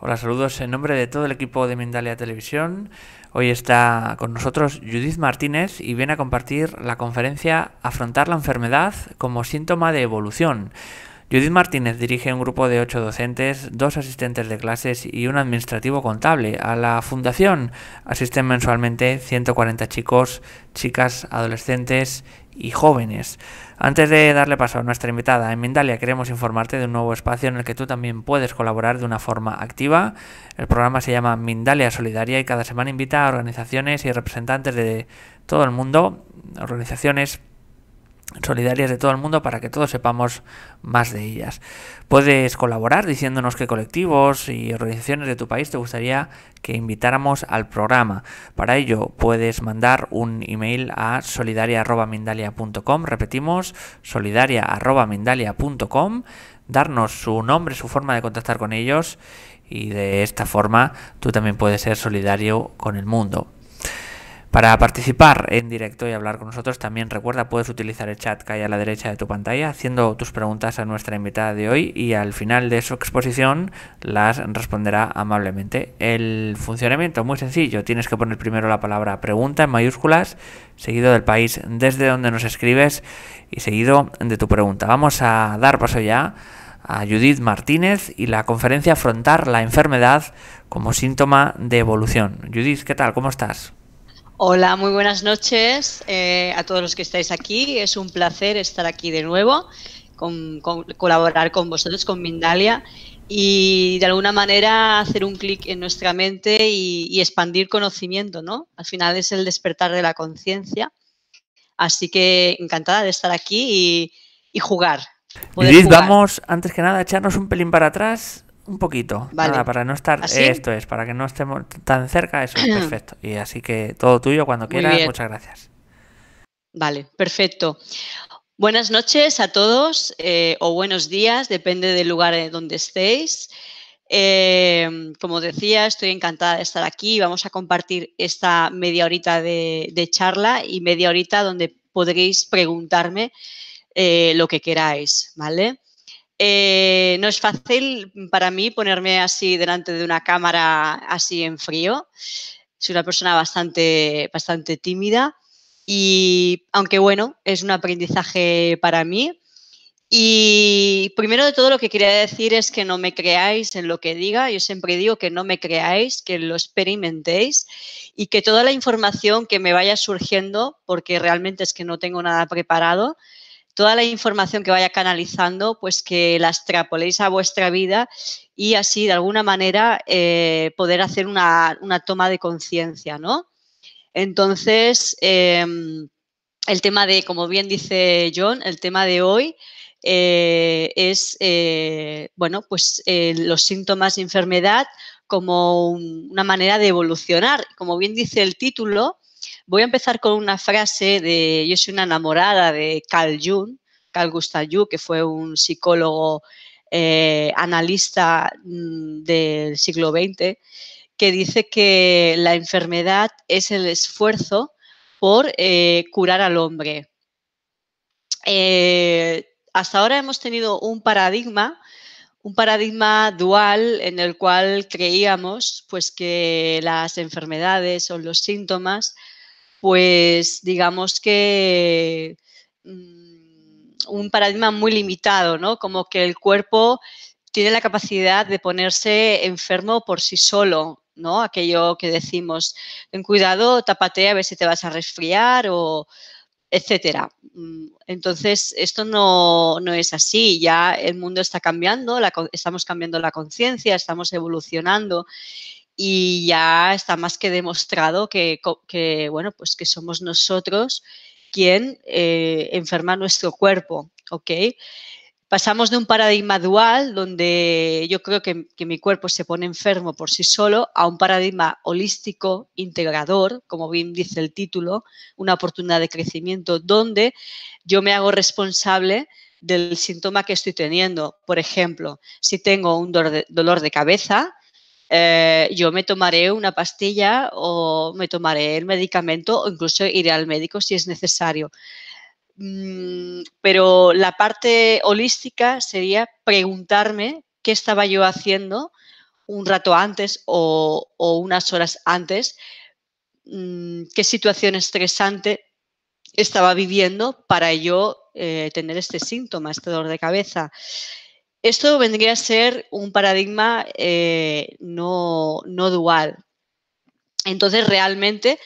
Hola, saludos en nombre de todo el equipo de Mindalia Televisión. Hoy está con nosotros Judith Martínez y viene a compartir la conferencia Afrontar la enfermedad como síntoma de evolución Judith Martínez dirige un grupo de ocho docentes, dos asistentes de clases y un administrativo contable. A la fundación asisten mensualmente 140 chicos, chicas, adolescentes y jóvenes. Antes de darle paso a nuestra invitada en Mindalia, queremos informarte de un nuevo espacio en el que tú también puedes colaborar de una forma activa. El programa se llama Mindalia Solidaria y cada semana invita a organizaciones y representantes de todo el mundo, organizaciones, solidarias de todo el mundo para que todos sepamos más de ellas. Puedes colaborar diciéndonos qué colectivos y organizaciones de tu país te gustaría que invitáramos al programa. Para ello puedes mandar un email a solidaria.mindalia.com, repetimos, solidaria.mindalia.com, darnos su nombre, su forma de contactar con ellos y de esta forma tú también puedes ser solidario con el mundo. Para participar en directo y hablar con nosotros, también recuerda, puedes utilizar el chat que hay a la derecha de tu pantalla, haciendo tus preguntas a nuestra invitada de hoy y al final de su exposición las responderá amablemente. El funcionamiento muy sencillo, tienes que poner primero la palabra pregunta en mayúsculas, seguido del país desde donde nos escribes y seguido de tu pregunta. Vamos a dar paso ya a Judith Martínez y la conferencia Afrontar la enfermedad como síntoma de evolución. Judith, ¿qué tal? ¿Cómo estás? Hola, muy buenas noches eh, a todos los que estáis aquí. Es un placer estar aquí de nuevo, colaborar con vosotros, con Mindalia, y de alguna manera hacer un clic en nuestra mente y, expandir conocimiento, ¿no? Al final es el despertar de la conciencia. Así que encantada de estar aquí y, jugar. vamos antes que nada echarnos un pelín para atrás un poquito. para no estar. ¿Ah, esto es, para que no estemos tan cerca, eso es perfecto. Y así que todo tuyo cuando quieras. Muchas gracias. Vale, perfecto. Buenas noches a todos eh, o buenos días, depende del lugar donde estéis. Eh, como decía, estoy encantada de estar aquí. Vamos a compartir esta media horita de, charla y media horita donde podréis preguntarme eh, lo que queráis, ¿vale? Eh, no es fácil para mí ponerme así delante de una cámara así en frío. Soy una persona bastante, bastante tímida y aunque bueno, es un aprendizaje para mí. Y primero de todo lo que quería decir es que no me creáis en lo que diga. Yo siempre digo que no me creáis, que lo experimentéis y que toda la información que me vaya surgiendo, porque realmente es que no tengo nada preparado, toda la información que vaya canalizando, pues que la extrapoléis a vuestra vida y así de alguna manera eh, poder hacer una, toma de conciencia, ¿no? Entonces, em, el tema de, como bien dice John, el tema de hoy eh, es, eh, bueno, pues los síntomas de enfermedad como una manera de evolucionar. Como bien dice el título, Voy a empezar con una frase de, yo soy una enamorada de Carl Jung, Carl Gustav Jung, que fue un psicólogo eh, analista mm, del siglo XX, que dice que la enfermedad es el esfuerzo por eh, curar al hombre. Eh, hasta ahora hemos tenido un paradigma, un paradigma dual en el cual creíamos pues, que las enfermedades o los síntomas pues digamos que mm, un paradigma muy limitado, ¿no? Como que el cuerpo tiene la capacidad de ponerse enfermo por sí solo, ¿no? Aquello que decimos, en cuidado, tápate a ver si te vas a resfriar o etcétera. Mm, entonces, esto no, no, es así, ya el mundo está cambiando, estamos cambiando la conciencia, estamos evolucionando y ya está más que demostrado que, bueno, pues que somos nosotros quien eh, enferma nuestro cuerpo, ¿ok? Pasamos de un paradigma dual, donde yo creo que, mi cuerpo se pone enfermo por sí solo, a un paradigma holístico, integrador, como bien dice el título, una oportunidad de crecimiento, donde yo me hago responsable del síntoma que estoy teniendo. Por ejemplo, si tengo un dolor de cabeza, eh, yo me tomaré una pastilla o me tomaré el medicamento o incluso iré al médico si es necesario. Mm, pero la parte holística sería preguntarme qué estaba yo haciendo un rato antes o, unas horas antes, mm, qué situación estresante estaba viviendo para yo eh, tener este síntoma, este dolor de cabeza. Esto vendría a ser un paradigma eh, no, dual. Entonces, realmente,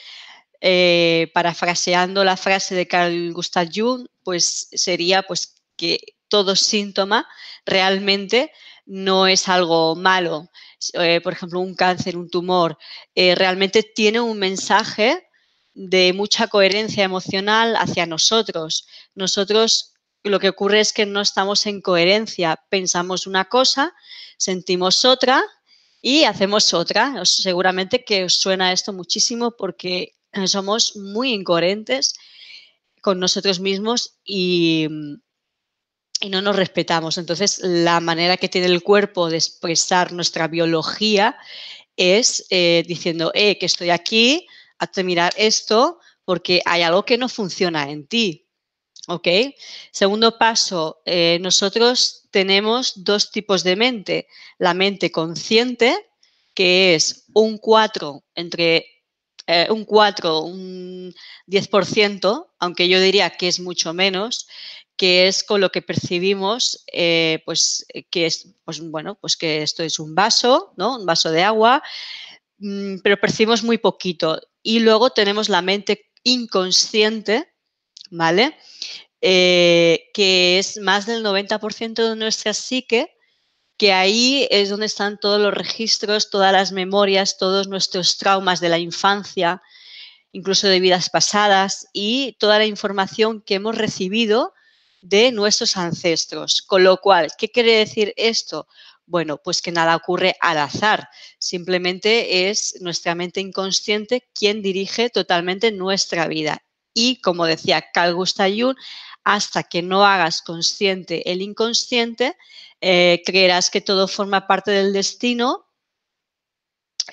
eh, parafraseando la frase de Carl Gustav Jung, pues sería pues, que todo síntoma realmente no es algo malo. Eh, por ejemplo, un cáncer, un tumor, realmente tiene un mensaje de mucha coherencia emocional hacia nosotros. Nosotros lo que ocurre es que no estamos en coherencia. Pensamos una cosa, sentimos otra y hacemos otra. Seguramente que os suena esto muchísimo porque somos muy incoherentes con nosotros mismos y, no nos respetamos. Entonces, la manera que tiene el cuerpo de expresar nuestra biología es eh, diciendo, eh, que estoy aquí, hazte mirar esto, porque hay algo que no funciona en ti. ¿Ok? Segundo paso, eh, nosotros tenemos dos tipos de mente. La mente consciente, que es un 4 entre eh, un 4, un 10%, aunque yo diría que es mucho menos, que es con lo que percibimos, eh, pues que es, pues, bueno, pues que esto es un vaso, ¿no? Un vaso de agua, mm, pero percibimos muy poquito. Y luego tenemos la mente inconsciente, ¿vale? Eh, que es más del 90% de nuestra psique, que ahí es donde están todos los registros, todas las memorias, todos nuestros traumas de la infancia, incluso de vidas pasadas y toda la información que hemos recibido de nuestros ancestros. Con lo cual, ¿qué quiere decir esto? Bueno, pues que nada ocurre al azar, simplemente es nuestra mente inconsciente quien dirige totalmente nuestra vida y, como decía Carl Gustav Jung, hasta que no hagas consciente el inconsciente, eh, creerás que todo forma parte del destino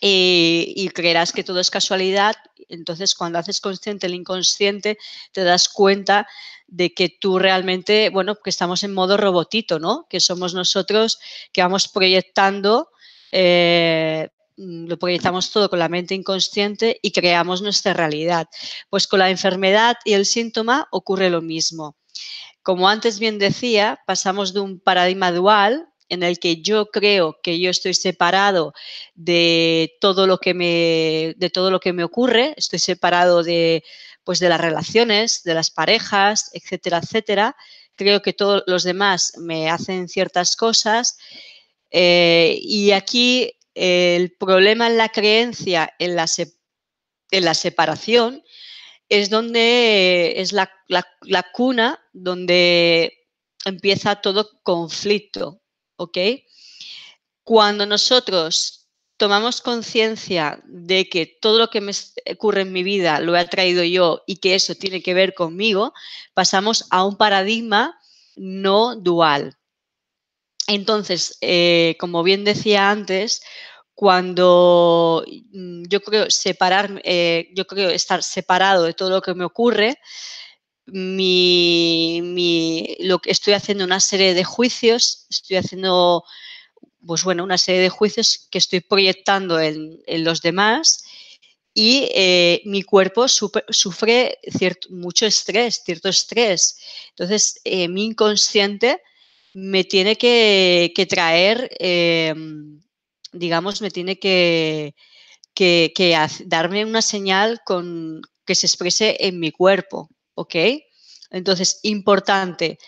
eh, y, creerás que todo es casualidad. Entonces, cuando haces consciente el inconsciente, te das cuenta de que tú realmente, bueno, que estamos en modo robotito, ¿no? Que somos nosotros que vamos proyectando eh, Mm, lo proyectamos todo con la mente inconsciente y creamos nuestra realidad. Pues con la enfermedad y el síntoma ocurre lo mismo. Como antes bien decía, pasamos de un paradigma dual en el que yo creo que yo estoy separado de todo lo que me, de todo lo que me ocurre, estoy separado de, pues de las relaciones, de las parejas, etcétera, etcétera. Creo que todos los demás me hacen ciertas cosas. Eh, y aquí el problema en la creencia, en la, en la separación, es donde es la, cuna donde empieza todo conflicto, ¿ok? Cuando nosotros tomamos conciencia de que todo lo que me ocurre en mi vida lo he traído yo y que eso tiene que ver conmigo, pasamos a un paradigma no dual. Entonces, eh, como bien decía antes, cuando mm, yo creo separar, eh, yo creo estar separado de todo lo que me ocurre, lo que estoy haciendo una serie de juicios, estoy haciendo, pues bueno, una serie de juicios que estoy proyectando en, los demás y eh, mi cuerpo sufre mucho estrés, cierto estrés. Entonces, mi inconsciente me tiene que, traer, eh, digamos, me tiene que, darme una señal con, que se exprese en mi cuerpo, ¿ok? Entonces, importante,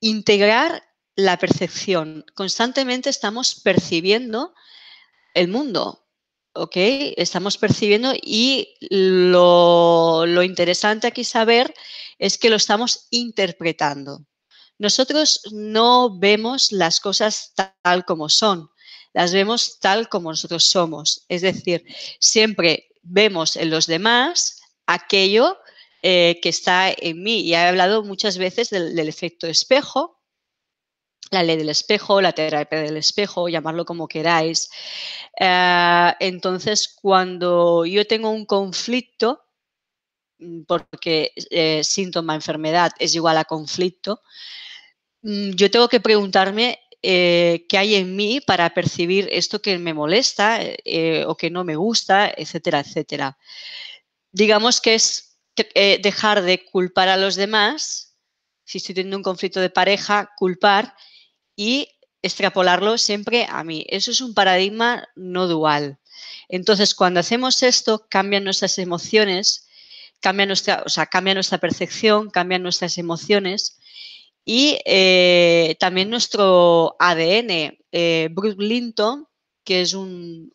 integrar la percepción. Constantemente estamos percibiendo el mundo, ¿ok? Estamos percibiendo y lo interesante aquí saber es que lo estamos interpretando. Nosotros no vemos las cosas tal como son, las vemos tal como nosotros somos. Es decir, siempre vemos en los demás aquello eh, que está en mí. Y he hablado muchas veces del, efecto espejo, la ley del espejo, la terapia del espejo, llamarlo como queráis. Eh, entonces, cuando yo tengo un conflicto, mm, porque eh, síntoma, enfermedad es igual a conflicto, Mm, yo tengo que preguntarme eh, qué hay en mí para percibir esto que me molesta eh, o que no me gusta, etcétera, etcétera. Digamos que es eh, dejar de culpar a los demás, si estoy teniendo un conflicto de pareja, culpar y extrapolarlo siempre a mí. Eso es un paradigma no dual. Entonces, cuando hacemos esto, cambian nuestras emociones, cambia nuestra, o sea, cambia nuestra percepción, cambian nuestras emociones y eh, también nuestro ADN, eh, Linton, que es un,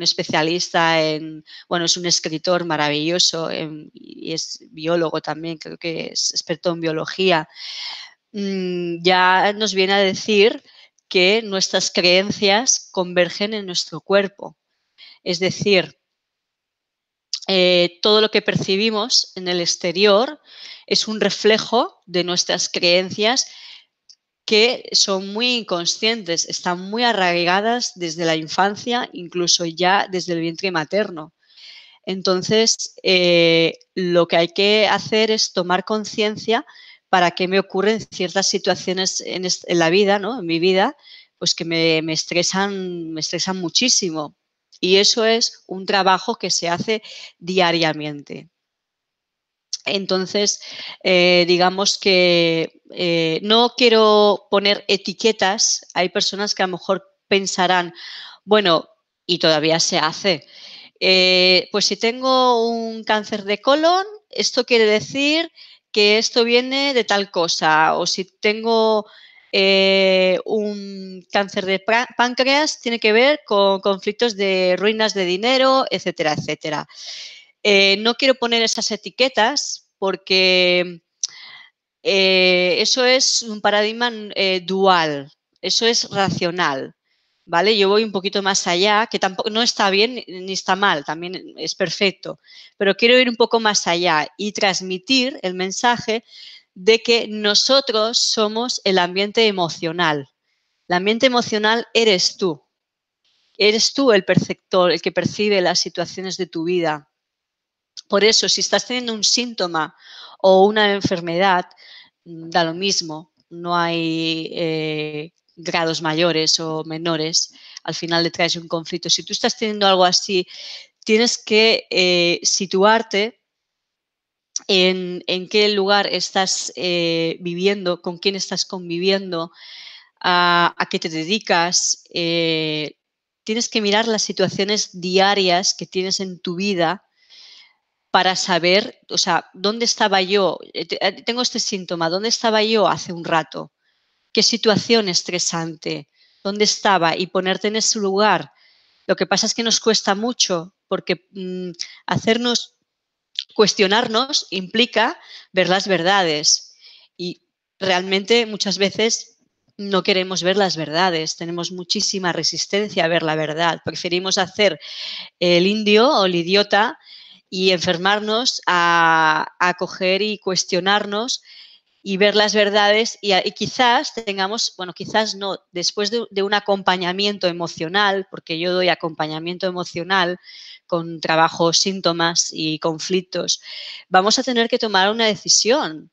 especialista en, bueno, es un escritor maravilloso em, y es biólogo también, creo que es experto en biología, mm, ya nos viene a decir que nuestras creencias convergen en nuestro cuerpo. Es decir, eh, todo lo que percibimos en el exterior es un reflejo de nuestras creencias que son muy inconscientes, están muy arraigadas desde la infancia, incluso ya desde el vientre materno. Entonces, eh, lo que hay que hacer es tomar conciencia para que me ocurren ciertas situaciones en, la vida, ¿no? en mi vida, pues que me, me, estresan, me estresan muchísimo. Y eso es un trabajo que se hace diariamente. Entonces, eh, digamos que eh, no quiero poner etiquetas. Hay personas que a lo mejor pensarán, bueno, y todavía se hace. Eh, pues si tengo un cáncer de colon, esto quiere decir que esto viene de tal cosa. O si tengo eh, un cáncer de páncreas tiene que ver con conflictos de ruinas de dinero, etcétera, etcétera. Eh, no quiero poner esas etiquetas porque eh, eso es un paradigma dual, eso es racional. ¿Vale? Yo voy un poquito más allá, que tampoco no está bien ni está mal, también es perfecto, pero quiero ir un poco más allá y transmitir el mensaje de que nosotros somos el ambiente emocional. El ambiente emocional eres tú. Eres tú el perceptor, el que percibe las situaciones de tu vida. Por eso, si estás teniendo un síntoma o una enfermedad, mm, da lo mismo, no hay eh, grados mayores o menores, al final le traes un conflicto. Si tú estás teniendo algo así, tienes que eh, situarte en, qué lugar estás eh, viviendo, con quién estás conviviendo, a, qué te dedicas. Eh, tienes que mirar las situaciones diarias que tienes en tu vida para saber, o sea, dónde estaba yo, eh, tengo este síntoma, dónde estaba yo hace un rato, qué situación estresante, dónde estaba y ponerte en ese lugar. Lo que pasa es que nos cuesta mucho porque mm, hacernos Cuestionarnos implica ver las verdades y realmente muchas veces no queremos ver las verdades, tenemos muchísima resistencia a ver la verdad, preferimos hacer el indio o el idiota y enfermarnos a, coger y cuestionarnos y ver las verdades y, quizás tengamos, bueno, quizás no, después de, un acompañamiento emocional, porque yo doy acompañamiento emocional con trabajo, síntomas y conflictos, vamos a tener que tomar una decisión.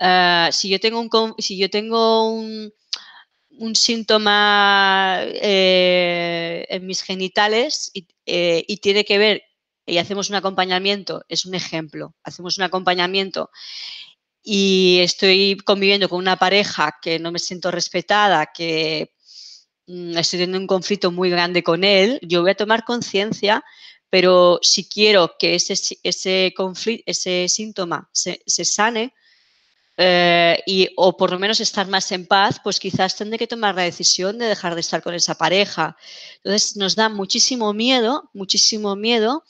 Ah, si yo tengo un, si yo tengo un, síntoma eh, en mis genitales eh, y tiene que ver y hacemos un acompañamiento, es un ejemplo, hacemos un acompañamiento y estoy conviviendo con una pareja que no me siento respetada, que mm, estoy teniendo un conflicto muy grande con él, yo voy a tomar conciencia, pero si quiero que ese, ese, conflicto, ese síntoma se, sane, eh, y, o por lo menos estar más en paz, pues quizás tendré que tomar la decisión de dejar de estar con esa pareja. Entonces nos da muchísimo miedo, muchísimo miedo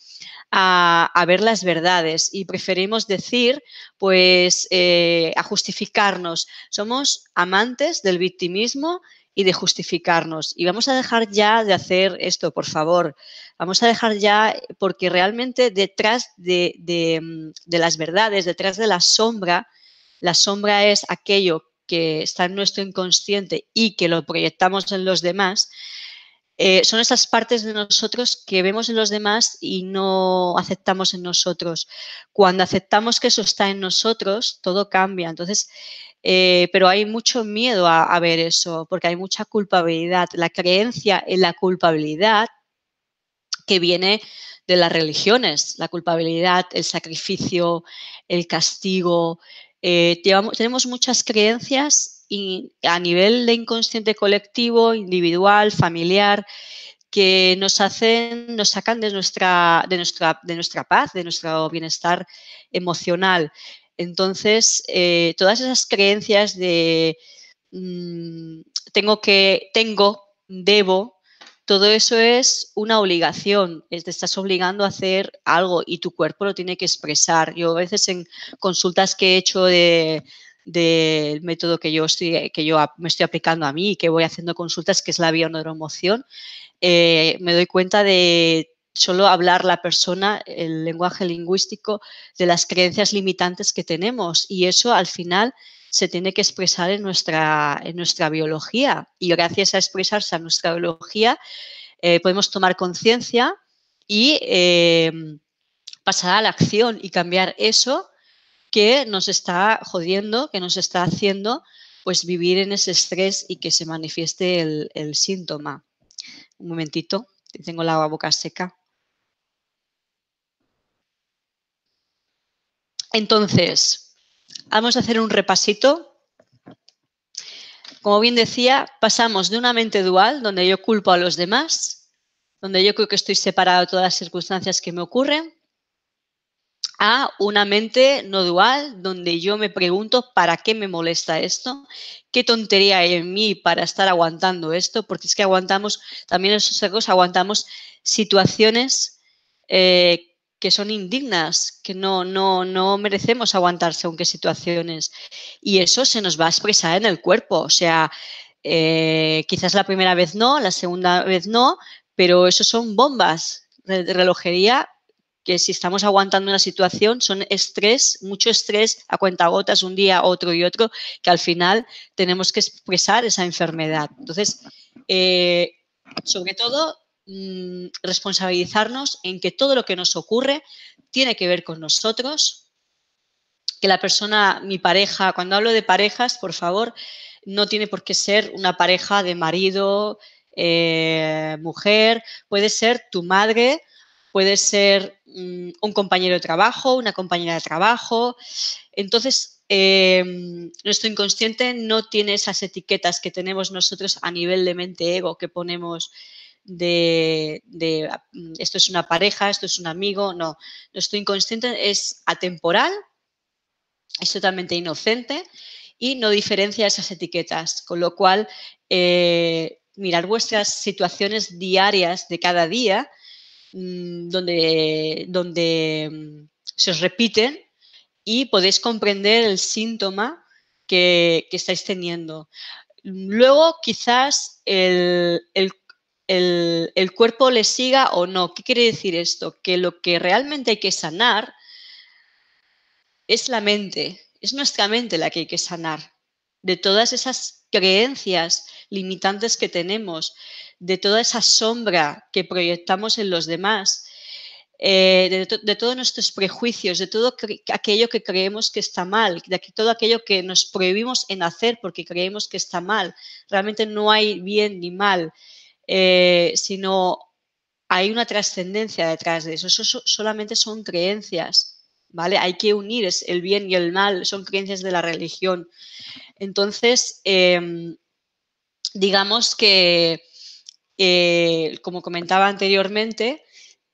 a, ver las verdades y preferimos decir, pues, eh, a justificarnos. Somos amantes del victimismo y de justificarnos. Y vamos a dejar ya de hacer esto, por favor. Vamos a dejar ya, porque realmente detrás de, mm, las verdades, detrás de la sombra, la sombra es aquello que está en nuestro inconsciente y que lo proyectamos en los demás, eh, son esas partes de nosotros que vemos en los demás y no aceptamos en nosotros. Cuando aceptamos que eso está en nosotros, todo cambia. Entonces, eh, pero hay mucho miedo a, ver eso, porque hay mucha culpabilidad. La creencia en la culpabilidad que viene de las religiones, la culpabilidad, el sacrificio, el castigo. Eh, tenemos muchas creencias a nivel de inconsciente colectivo, individual, familiar, que nos hacen, nos sacan de nuestra, de nuestra, de nuestra paz, de nuestro bienestar emocional. Entonces, eh, todas esas creencias de mm, tengo que, tengo, debo, todo eso es una obligación, te estás obligando a hacer algo y tu cuerpo lo tiene que expresar. Yo a veces en consultas que he hecho de, del método que yo, estoy, eh, que yo me estoy aplicando a mí y que voy haciendo consultas, que es la bioneuromoción, eh, me doy cuenta de solo hablar la persona, el lenguaje lingüístico, de las creencias limitantes que tenemos. Y eso al final se tiene que expresar en nuestra, en nuestra biología. Y gracias a expresarse a nuestra biología, eh, podemos tomar conciencia y eh, pasar a la acción y cambiar eso que nos está jodiendo, que nos está haciendo pues vivir en ese estrés y que se manifieste el, síntoma. Un momentito, tengo la boca seca. Entonces, vamos a hacer un repasito. Como bien decía, pasamos de una mente dual, donde yo culpo a los demás, donde yo creo que estoy separado de todas las circunstancias que me ocurren, a una mente no dual donde yo me pregunto para qué me molesta esto, qué tontería hay en mí para estar aguantando esto, porque es que aguantamos, también esos cosas aguantamos situaciones eh, que son indignas, que no, no, no merecemos aguantarse situaciones. Y eso se nos va a expresar en el cuerpo, o sea, eh, quizás la primera vez no, la segunda vez no, pero eso son bombas, relojería que si estamos aguantando una situación son estrés, mucho estrés a cuentagotas un día, otro y otro, que al final tenemos que expresar esa enfermedad. Entonces, eh, sobre todo, mm, responsabilizarnos en que todo lo que nos ocurre tiene que ver con nosotros, que la persona, mi pareja, cuando hablo de parejas, por favor, no tiene por qué ser una pareja de marido, eh, mujer, puede ser tu madre, puede ser mm, un compañero de trabajo, una compañera de trabajo. Entonces, em, nuestro inconsciente no tiene esas etiquetas que tenemos nosotros a nivel de mente ego que ponemos de, mm, esto es una pareja, esto es un amigo, no. Nuestro inconsciente es atemporal, es totalmente inocente y no diferencia esas etiquetas, con lo cual eh, mirar vuestras situaciones diarias de cada día Mm, donde, donde mm, se os repiten y podéis comprender el síntoma que, estáis teniendo. Luego, quizás el, cuerpo le siga o no. ¿Qué quiere decir esto? Que lo que realmente hay que sanar es la mente, es nuestra mente la que hay que sanar de todas esas creencias limitantes que tenemos, de toda esa sombra que proyectamos en los demás, eh, de, todos nuestros prejuicios, de todo aquello que creemos que está mal, de todo aquello que nos prohibimos en hacer porque creemos que está mal. Realmente no hay bien ni mal, eh, sino hay una trascendencia detrás de eso. Eso solamente son creencias. ¿Vale? Hay que unir el bien y el mal, son creencias de la religión. Entonces, em, digamos que, eh, como comentaba anteriormente,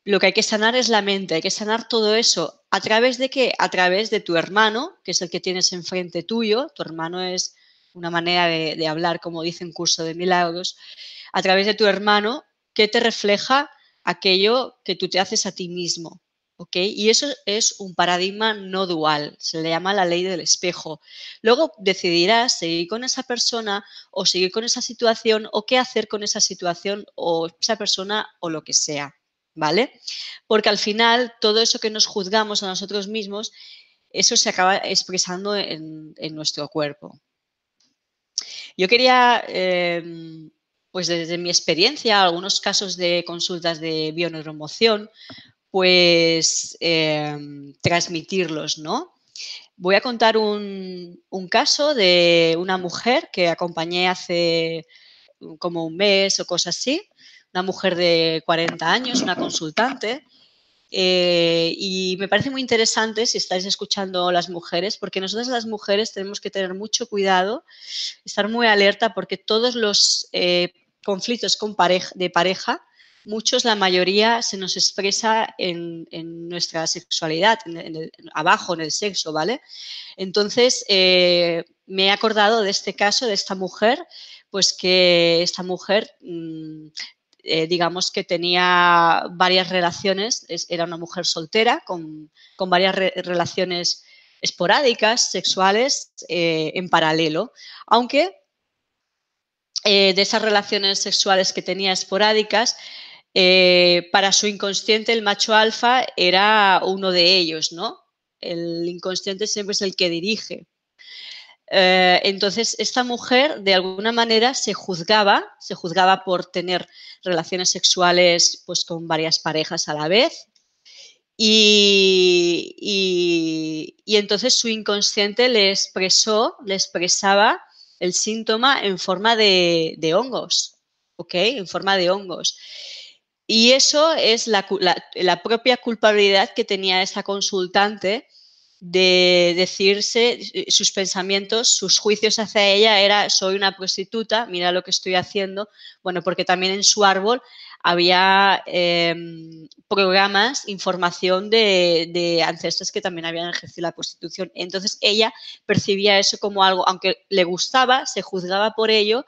lo que hay que sanar es la mente, hay que sanar todo eso. ¿A través de qué? A través de tu hermano, que es el que tienes enfrente tuyo. Tu hermano es una manera de, hablar, como dice en Curso de Milagros. A través de tu hermano, que te refleja aquello que tú te haces a ti mismo. Y eso es un paradigma no dual, se le llama la ley del espejo. Luego decidirás seguir con esa persona o seguir con esa situación o qué hacer con esa situación o esa persona o lo que sea, ¿vale? Porque al final todo eso que nos juzgamos a nosotros mismos, eso se acaba expresando en, nuestro cuerpo. Yo quería... Em, pues desde mi experiencia, algunos casos de consultas de bioneuromoción, pues em, transmitirlos, ¿no? Voy a contar un, caso de una mujer que acompañé hace como un mes o cosas así, una mujer de 40 años, una consultante, eh, y me parece muy interesante si estáis escuchando las mujeres, porque nosotras las mujeres tenemos que tener mucho cuidado, estar muy alerta, porque todos los eh, conflictos con pareja, de pareja muchos, la mayoría, se nos expresa en, nuestra sexualidad, en, abajo, en el sexo, ¿vale? Entonces, eh, me he acordado de este caso, de esta mujer, pues que esta mujer... Mm, eh, digamos que tenía varias relaciones, era una mujer soltera con, varias relaciones esporádicas, sexuales, eh, en paralelo, aunque de esas relaciones sexuales que tenía esporádicas, eh, para su inconsciente, el macho alfa era uno de ellos, ¿no? El inconsciente siempre es el que dirige. Eh, entonces, esta mujer de alguna manera se juzgaba, se juzgaba por tener relaciones sexuales pues, con varias parejas a la vez. Y, entonces su inconsciente le le expresaba el síntoma en forma de, de hongos, ¿ok? En forma de hongos. Y eso es la, propia culpabilidad que tenía esa consultante de decirse sus pensamientos, sus juicios hacia ella era soy una prostituta, mira lo que estoy haciendo. Bueno, porque también en su árbol había em, programas, información de, ancestros que también habían ejercido la prostitución. Entonces ella percibía eso como algo, aunque le gustaba, se juzgaba por ello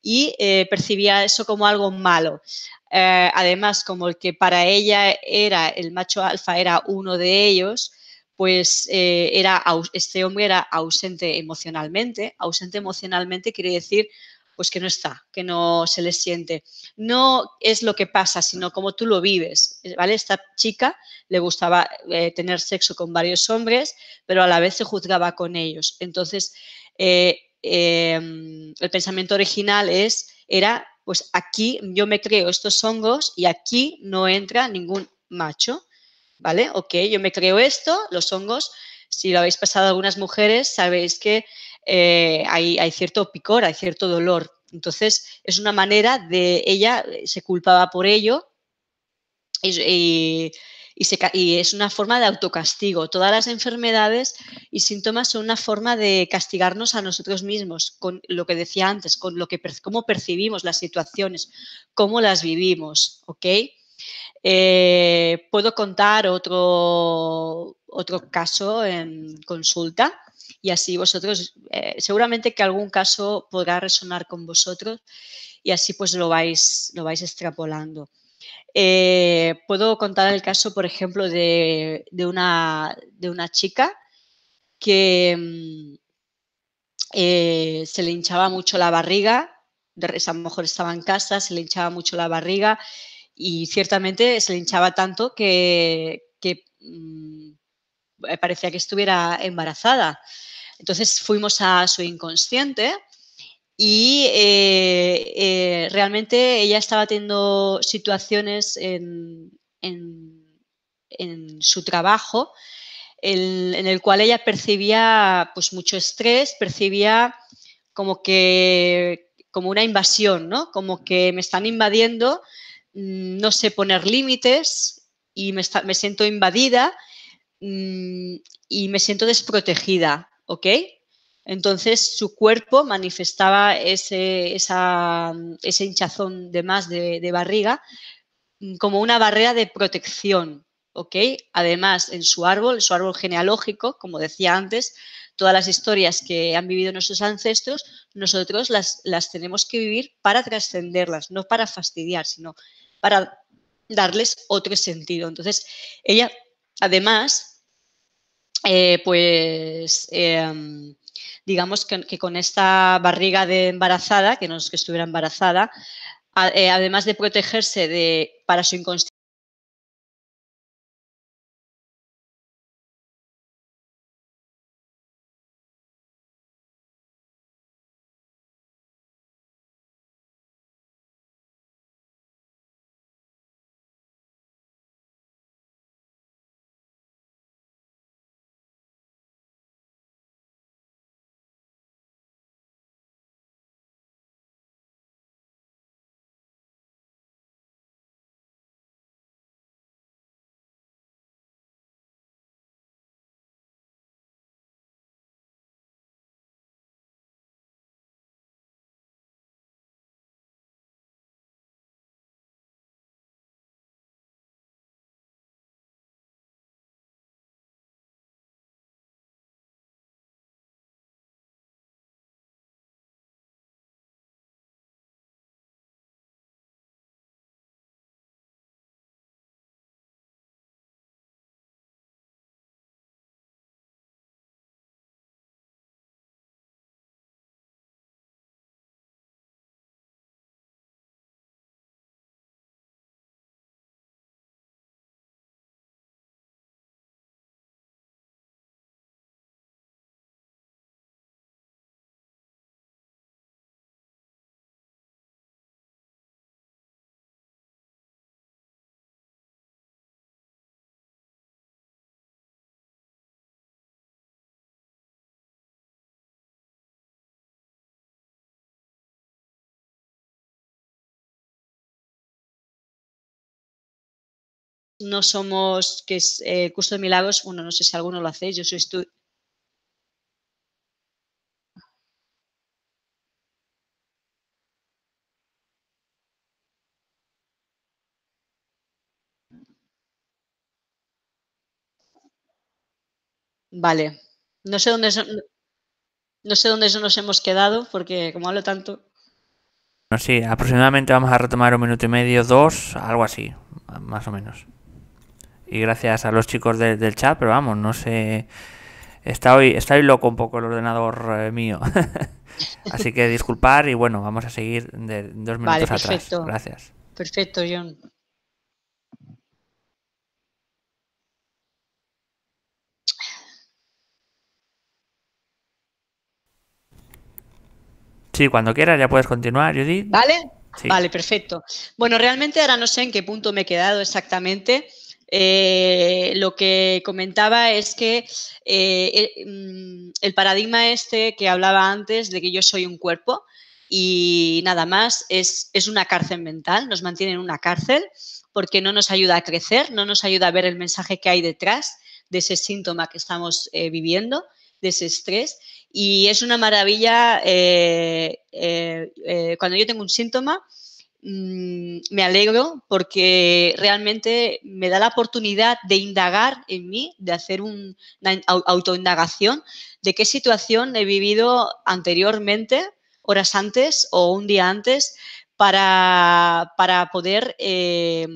y eh, percibía eso como algo malo. Eh, además, como el que para ella era el macho alfa, era uno de ellos, pues eh, era, este hombre era ausente emocionalmente. Ausente emocionalmente quiere decir pues que no está, que no se le siente. No es lo que pasa, sino cómo tú lo vives, ¿vale? Esta chica le gustaba eh, tener sexo con varios hombres, pero a la vez se juzgaba con ellos. Entonces, em, el pensamiento original es, era pues aquí yo me creo estos hongos y aquí no entra ningún macho, ¿vale? Ok, yo me creo esto, los hongos, si lo habéis pasado a algunas mujeres, sabéis que eh, hay, cierto picor, hay cierto dolor. Entonces, es una manera de ella, se culpaba por ello y y, es una forma de autocastigo. Todas las enfermedades y síntomas son una forma de castigarnos a nosotros mismos, con lo que decía antes, con lo que, cómo percibimos las situaciones, cómo las vivimos, ¿ok? Eh, puedo contar otro, otro caso en consulta y así vosotros, eh, seguramente que algún caso podrá resonar con vosotros y así pues lo vais, lo vais extrapolando. Eh, puedo contar el caso, por ejemplo, de, una, de una, chica que mm, eh, se le hinchaba mucho la barriga, a lo mejor estaba en casa, se le hinchaba mucho la barriga y ciertamente se le hinchaba tanto que, mm, eh, parecía que estuviera embarazada. Entonces fuimos a su inconsciente y eh, eh, realmente ella estaba teniendo situaciones en, su trabajo en, el cual ella percibía pues, mucho estrés, percibía como que como una invasión, ¿no? como que me están invadiendo, mm, no sé poner límites y me, me siento invadida mm, y me siento desprotegida, ¿ok? Entonces su cuerpo manifestaba ese, hinchazón de más de, barriga mm, como una barrera de protección. ¿ok? Además, en su árbol, su árbol genealógico, como decía antes, todas las historias que han vivido nuestros ancestros, nosotros las, tenemos que vivir para trascenderlas, no para fastidiar, sino para darles otro sentido. Entonces, ella, además, eh, pues em, digamos que, con esta barriga de embarazada, que no es que estuviera embarazada, eh, además de protegerse de, para su inconsciencia, no somos, que es eh, curso de milagros, bueno, no sé si alguno lo hacéis, yo soy estudiante. Vale, no sé dónde no sé dónde nos hemos quedado porque como hablo tanto. No, sé aproximadamente vamos a retomar un minuto y medio, dos, algo así, más o menos y gracias a los chicos del chat, pero vamos, no sé. Está hoy, loco un poco el ordenador eh, mío. Así que disculpar y bueno, vamos a seguir de dos minutos vale, perfecto. atrás. Gracias. Perfecto, John. Sí, cuando quieras ya puedes continuar, Judith. ¿Vale? Vale, perfecto. Bueno, realmente ahora no sé en qué punto me he quedado exactamente. Eh, lo que comentaba es que eh, eh, mm, el, paradigma este que hablaba antes de que yo soy un cuerpo y nada más es, una cárcel mental, nos mantiene en una cárcel porque no nos ayuda a crecer, no nos ayuda a ver el mensaje que hay detrás de ese síntoma que estamos viviendo, de ese estrés. Y es una maravilla, cuando yo tengo un síntoma, Mm, me alegro porque realmente me da la oportunidad de indagar en mí, de hacer una autoindagación de qué situación he vivido anteriormente, horas antes o un día antes, para, poder... Eh,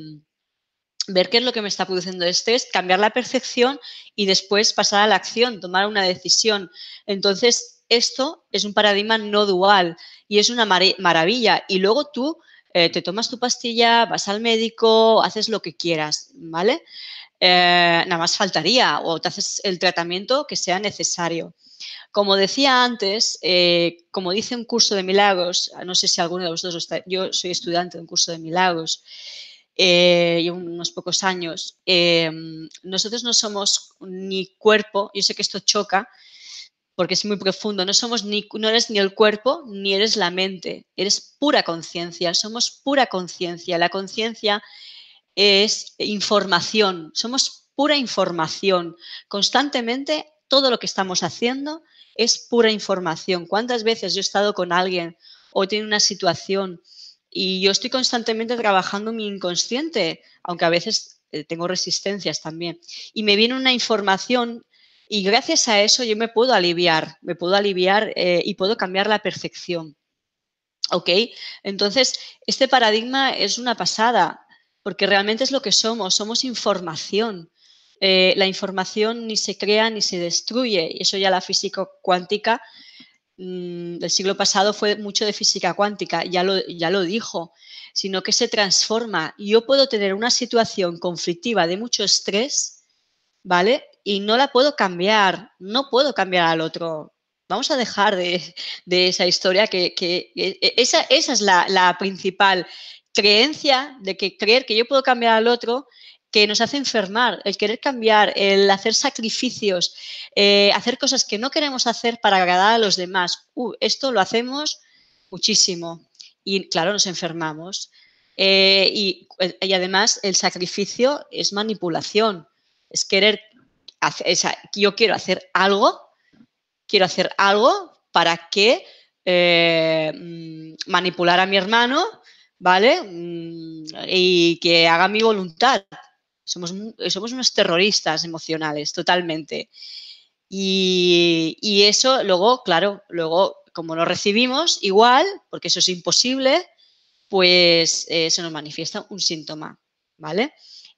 ver qué es lo que me está produciendo este estrés, cambiar la percepción y después pasar a la acción, tomar una decisión. Entonces, esto es un paradigma no dual y es una maravilla. Y luego tú eh, te tomas tu pastilla, vas al médico, haces lo que quieras, ¿vale? Eh, nada más faltaría o te haces el tratamiento que sea necesario. Como decía antes, eh, como dice un curso de milagros, no sé si alguno de vosotros, está, yo soy estudiante de un curso de milagros, llevo unos pocos años, nosotros no somos ni cuerpo, yo sé que esto choca, porque es muy profundo. No somos ni, no eres ni el cuerpo ni eres la mente, eres pura conciencia, somos pura conciencia. La conciencia es información, somos pura información. Constantemente todo lo que estamos haciendo es pura información. ¿Cuántas veces yo he estado con alguien o tiene una situación y yo estoy constantemente trabajando mi inconsciente, aunque a veces eh, tengo resistencias también. Y me viene una información y gracias a eso yo me puedo aliviar, me puedo aliviar eh, y puedo cambiar la percepción. ¿Ok? Entonces, este paradigma es una pasada, porque realmente es lo que somos, somos información. Eh, la información ni se crea ni se destruye, y eso ya la física cuántica mm, del siglo pasado fue mucho de física cuántica, ya lo, ya lo dijo, sino que se transforma. Yo puedo tener una situación conflictiva de mucho estrés, ¿vale? y no la puedo cambiar, no puedo cambiar al otro. Vamos a dejar de, esa historia que, e, esa, es la, principal creencia de que creer que yo puedo cambiar al otro que nos hace enfermar, el querer cambiar, el hacer sacrificios, eh, hacer cosas que no queremos hacer para agradar a los demás. Uh, esto lo hacemos muchísimo y claro, nos enfermamos. Eh, y, y, además el sacrificio es manipulación, es querer yo quiero hacer algo, quiero hacer algo para que eh, mm, manipular a mi hermano, ¿vale? Mm, y que haga mi voluntad. Somos, unos terroristas emocionales, totalmente. Y, eso luego, claro, luego como lo recibimos igual, porque eso es imposible, pues eh, se nos manifiesta un síntoma, ¿vale?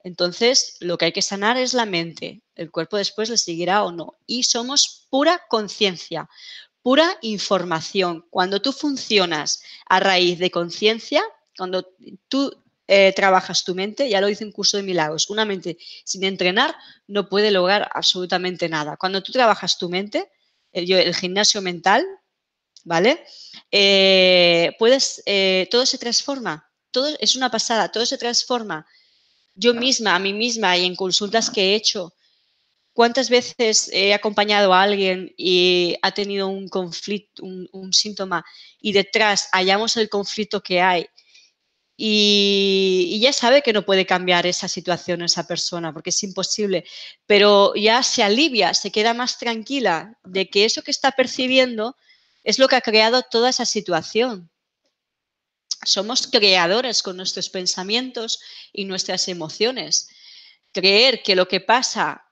Entonces, lo que hay que sanar es la mente. El cuerpo después le seguirá o no. Y somos pura conciencia, pura información. Cuando tú funcionas a raíz de conciencia, cuando tú eh, trabajas tu mente, ya lo dice en curso de milagros, una mente sin entrenar no puede lograr absolutamente nada. Cuando tú trabajas tu mente, el, gimnasio mental, ¿vale? Eh, puedes, eh, todo se transforma, todo es una pasada, todo se transforma yo misma, a mí misma y en consultas que he hecho. ¿Cuántas veces he acompañado a alguien y ha tenido un conflicto, un, síntoma y detrás hallamos el conflicto que hay y, y, ya sabe que no puede cambiar esa situación, esa persona, porque es imposible, pero ya se alivia, se queda más tranquila de que eso que está percibiendo es lo que ha creado toda esa situación. Somos creadores con nuestros pensamientos y nuestras emociones. Creer que lo que pasa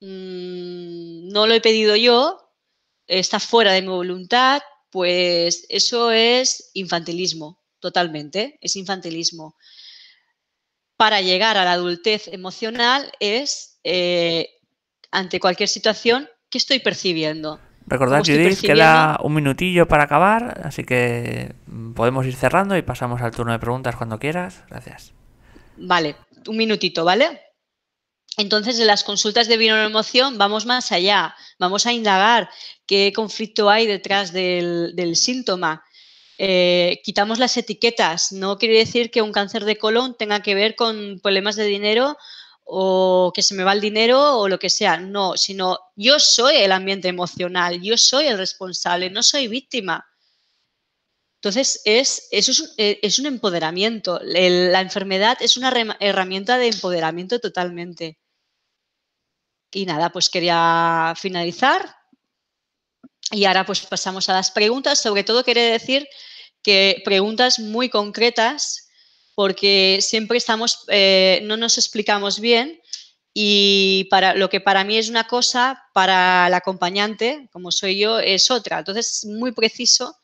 mm, no lo he pedido yo, está fuera de mi voluntad, pues eso es infantilismo, totalmente, es infantilismo. Para llegar a la adultez emocional es, eh, ante cualquier situación, ¿qué estoy percibiendo? Recordad, Judith, queda un minutillo para acabar, así que podemos ir cerrando y pasamos al turno de preguntas cuando quieras. Gracias. Vale, un minutito, ¿vale? Entonces, de las consultas de vino emoción vamos más allá, vamos a indagar qué conflicto hay detrás del, síntoma. Eh, quitamos las etiquetas, no quiere decir que un cáncer de colon tenga que ver con problemas de dinero o que se me va el dinero o lo que sea, no, sino yo soy el ambiente emocional, yo soy el responsable, no soy víctima. Entonces, es, eso es, eh, es un empoderamiento. La enfermedad es una herramienta de empoderamiento totalmente. Y nada, pues quería finalizar. Y ahora pues pasamos a las preguntas. Sobre todo quiere decir que preguntas muy concretas porque siempre estamos, eh, no nos explicamos bien y para lo que para mí es una cosa, para el acompañante, como soy yo, es otra. Entonces es muy preciso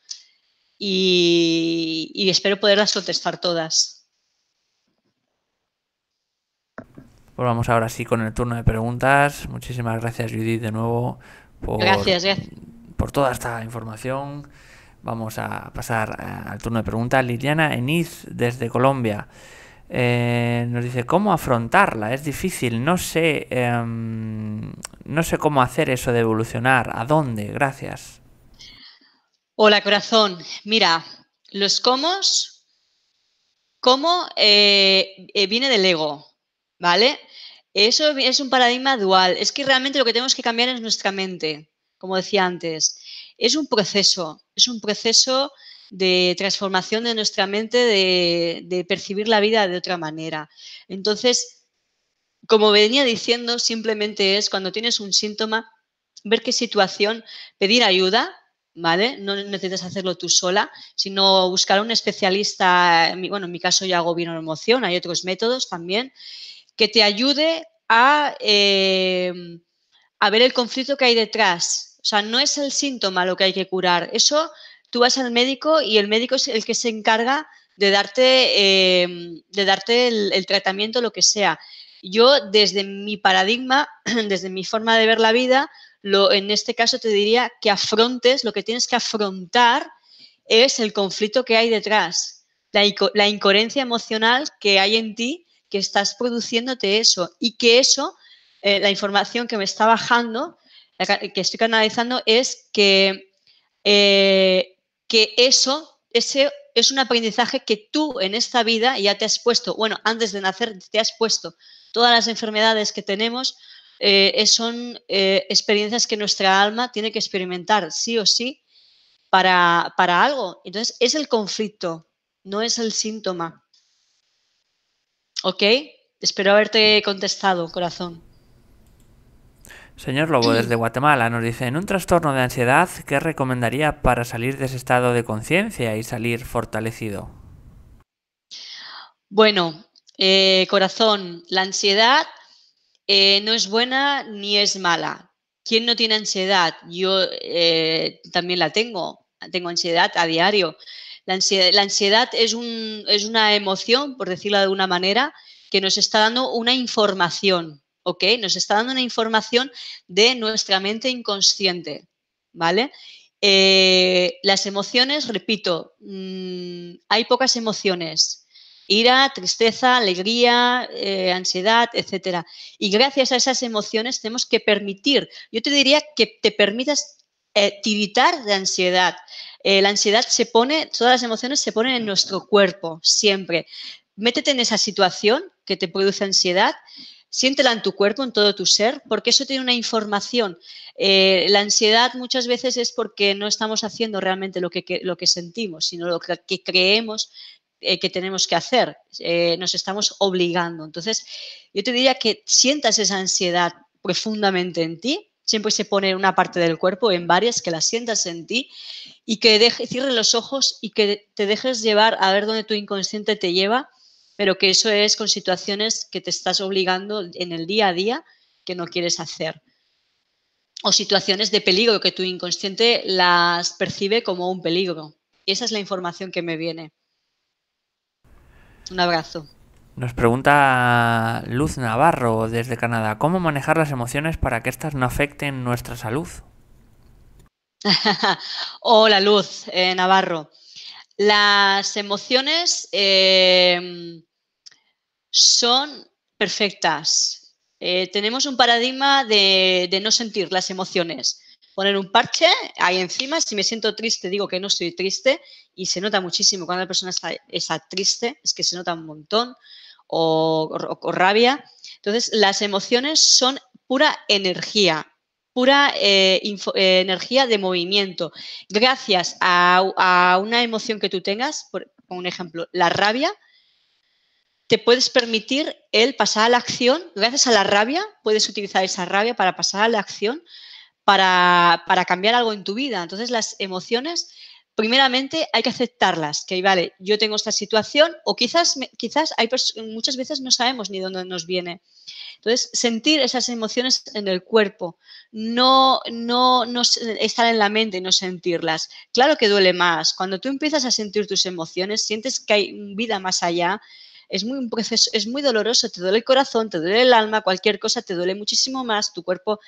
y, espero poderlas contestar todas. Pues vamos ahora sí con el turno de preguntas. Muchísimas gracias Judith de nuevo por, por toda esta información. Vamos a pasar eh, al turno de preguntas. Liliana Eniz, desde Colombia, eh, nos dice, ¿cómo afrontarla? Es difícil, no sé, em, no sé cómo hacer eso de evolucionar. ¿A dónde? Gracias. Hola, corazón. Mira, los cómo, cómo eh, viene del ego, ¿vale? Eso es un paradigma dual. Es que realmente lo que tenemos que cambiar es nuestra mente, como decía antes es un proceso, es un proceso de transformación de nuestra mente, de, percibir la vida de otra manera. Entonces, como venía diciendo, simplemente es cuando tienes un síntoma, ver qué situación, pedir ayuda, ¿vale? No necesitas hacerlo tú sola, sino buscar a un especialista, bueno, en mi caso yo hago vino emoción, hay otros métodos también, que te ayude a eh, ver el conflicto que hay detrás, o sea, no es el síntoma lo que hay que curar. Eso tú vas al médico y el médico es el que se encarga de darte, eh, de darte el, tratamiento, lo que sea. Yo desde mi paradigma, desde mi forma de ver la vida, lo, en este caso te diría que afrontes, lo que tienes que afrontar es el conflicto que hay detrás, la, incoherencia emocional que hay en ti, que estás produciéndote eso y que eso, eh, la información que me está bajando, que estoy canalizando es que, eh, que eso, ese es un aprendizaje que tú en esta vida ya te has puesto, bueno, antes de nacer te has puesto. Todas las enfermedades que tenemos eh, son eh, experiencias que nuestra alma tiene que experimentar, sí o sí, para, para algo. Entonces, es el conflicto, no es el síntoma. ¿Ok? Espero haberte contestado, corazón. Señor Lobo, desde Guatemala nos dice, en un trastorno de ansiedad, ¿qué recomendaría para salir de ese estado de conciencia y salir fortalecido? Bueno, eh, corazón, la ansiedad eh, no es buena ni es mala. ¿Quién no tiene ansiedad? Yo eh, también la tengo, tengo ansiedad a diario. La ansiedad, la ansiedad es, es una emoción, por decirlo de una manera, que nos está dando una información, nos está dando una información de nuestra mente inconsciente, ¿vale? Eh, las emociones, repito, mm, hay pocas emociones. Ira, tristeza, alegría, eh, ansiedad, etc. Y gracias a esas emociones tenemos que permitir, yo te diría que te permitas eh, tiritar de ansiedad. la ansiedad se pone, todas las emociones se ponen en nuestro cuerpo, siempre. Métete en esa situación que te produce ansiedad, Siéntela en tu cuerpo, en todo tu ser, porque eso tiene una información. Eh, la ansiedad muchas veces es porque no estamos haciendo realmente lo que, lo que sentimos, sino lo que, creemos eh, que tenemos que hacer. Eh, nos estamos obligando. Entonces, yo te diría que sientas esa ansiedad profundamente en ti. Siempre se pone en una parte del cuerpo, en varias, que la sientas en ti y que deje, cierres los ojos y que te dejes llevar a ver dónde tu inconsciente te lleva pero que eso es con situaciones que te estás obligando en el día a día que no quieres hacer. O situaciones de peligro que tu inconsciente las percibe como un peligro. Y esa es la información que me viene. Un abrazo. Nos pregunta Luz Navarro desde Canadá, ¿cómo manejar las emociones para que éstas no afecten nuestra salud? Hola Luz eh, Navarro. Las emociones eh, son perfectas. Eh, tenemos un paradigma de, no sentir las emociones poner un parche ahí encima. Si me siento triste, digo que no estoy triste y se nota muchísimo cuando la persona está, triste, es que se nota un montón o, o, o, rabia. Entonces, las emociones son pura energía pura eh, eh, energía de movimiento. Gracias a, una emoción que tú tengas, por, por, un ejemplo, la rabia, te puedes permitir el pasar a la acción. Gracias a la rabia, puedes utilizar esa rabia para pasar a la acción, para, para cambiar algo en tu vida. Entonces, las emociones primeramente hay que aceptarlas, que vale, yo tengo esta situación o quizás, quizás hay muchas veces no sabemos ni dónde nos viene. Entonces, sentir esas emociones en el cuerpo, no, no, no estar en la mente y no sentirlas. Claro que duele más. Cuando tú empiezas a sentir tus emociones, sientes que hay vida más allá, es muy, es muy doloroso, te duele el corazón, te duele el alma, cualquier cosa te duele muchísimo más, tu cuerpo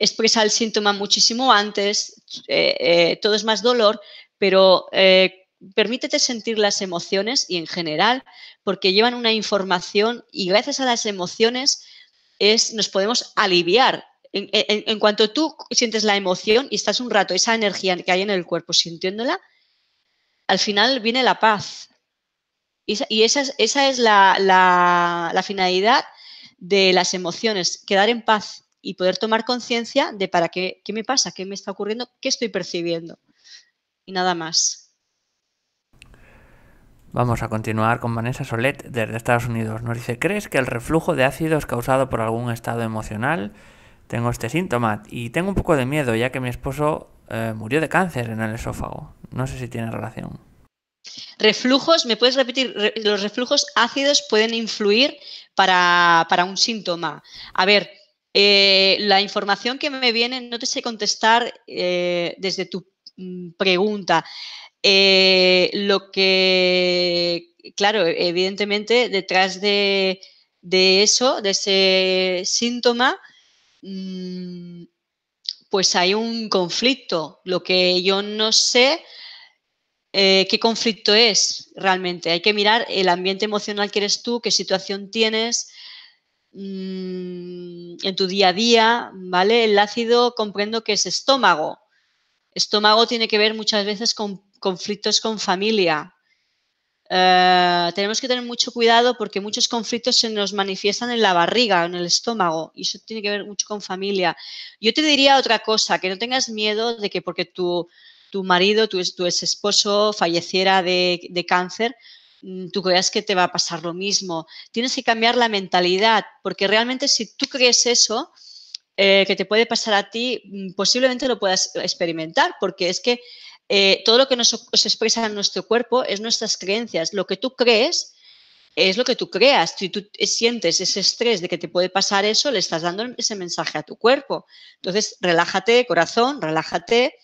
expresa el síntoma muchísimo antes, eh, eh, todo es más dolor, pero eh, permítete sentir las emociones y en general, porque llevan una información y gracias a las emociones es, nos podemos aliviar. En, cuanto tú sientes la emoción y estás un rato, esa energía que hay en el cuerpo sintiéndola, al final viene la paz. Y esa, es, esa es la, la finalidad de las emociones, quedar en paz y poder tomar conciencia de para qué, qué me pasa, qué me está ocurriendo, qué estoy percibiendo y nada más. Vamos a continuar con Vanessa Solet desde Estados Unidos. Nos dice, ¿crees que el reflujo de ácidos causado por algún estado emocional? Tengo este síntoma y tengo un poco de miedo ya que mi esposo eh, murió de cáncer en el esófago. No sé si tiene relación. Reflujos, ¿me puedes repetir? los reflujos ácidos pueden influir para, un síntoma. A ver, eh, la información que me viene no te sé contestar eh, desde tu Mm, pregunta. Eh, lo que, claro, evidentemente detrás de, eso, de ese síntoma, mm, pues hay un conflicto. Lo que yo no sé eh, qué conflicto es realmente. Hay que mirar el ambiente emocional que eres tú, qué situación tienes mm, en tu día a día, ¿vale? El ácido comprendo que es estómago, Estómago tiene que ver muchas veces con conflictos con familia. Eh, tenemos que tener mucho cuidado porque muchos conflictos se nos manifiestan en la barriga, en el estómago, y eso tiene que ver mucho con familia. Yo te diría otra cosa, que no tengas miedo de que porque tu, tu marido, tu, tu ex esposo falleciera de, de cáncer, mm, tú creas que te va a pasar lo mismo. Tienes que cambiar la mentalidad, porque realmente si tú crees eso, eh, que te puede pasar a ti, mm, posiblemente lo puedas experimentar, porque es que eh, todo lo que nos, se expresa en nuestro cuerpo es nuestras creencias. Lo que tú crees es lo que tú creas. Si tú sientes ese estrés de que te puede pasar eso, le estás dando ese mensaje a tu cuerpo. Entonces, relájate, corazón, relájate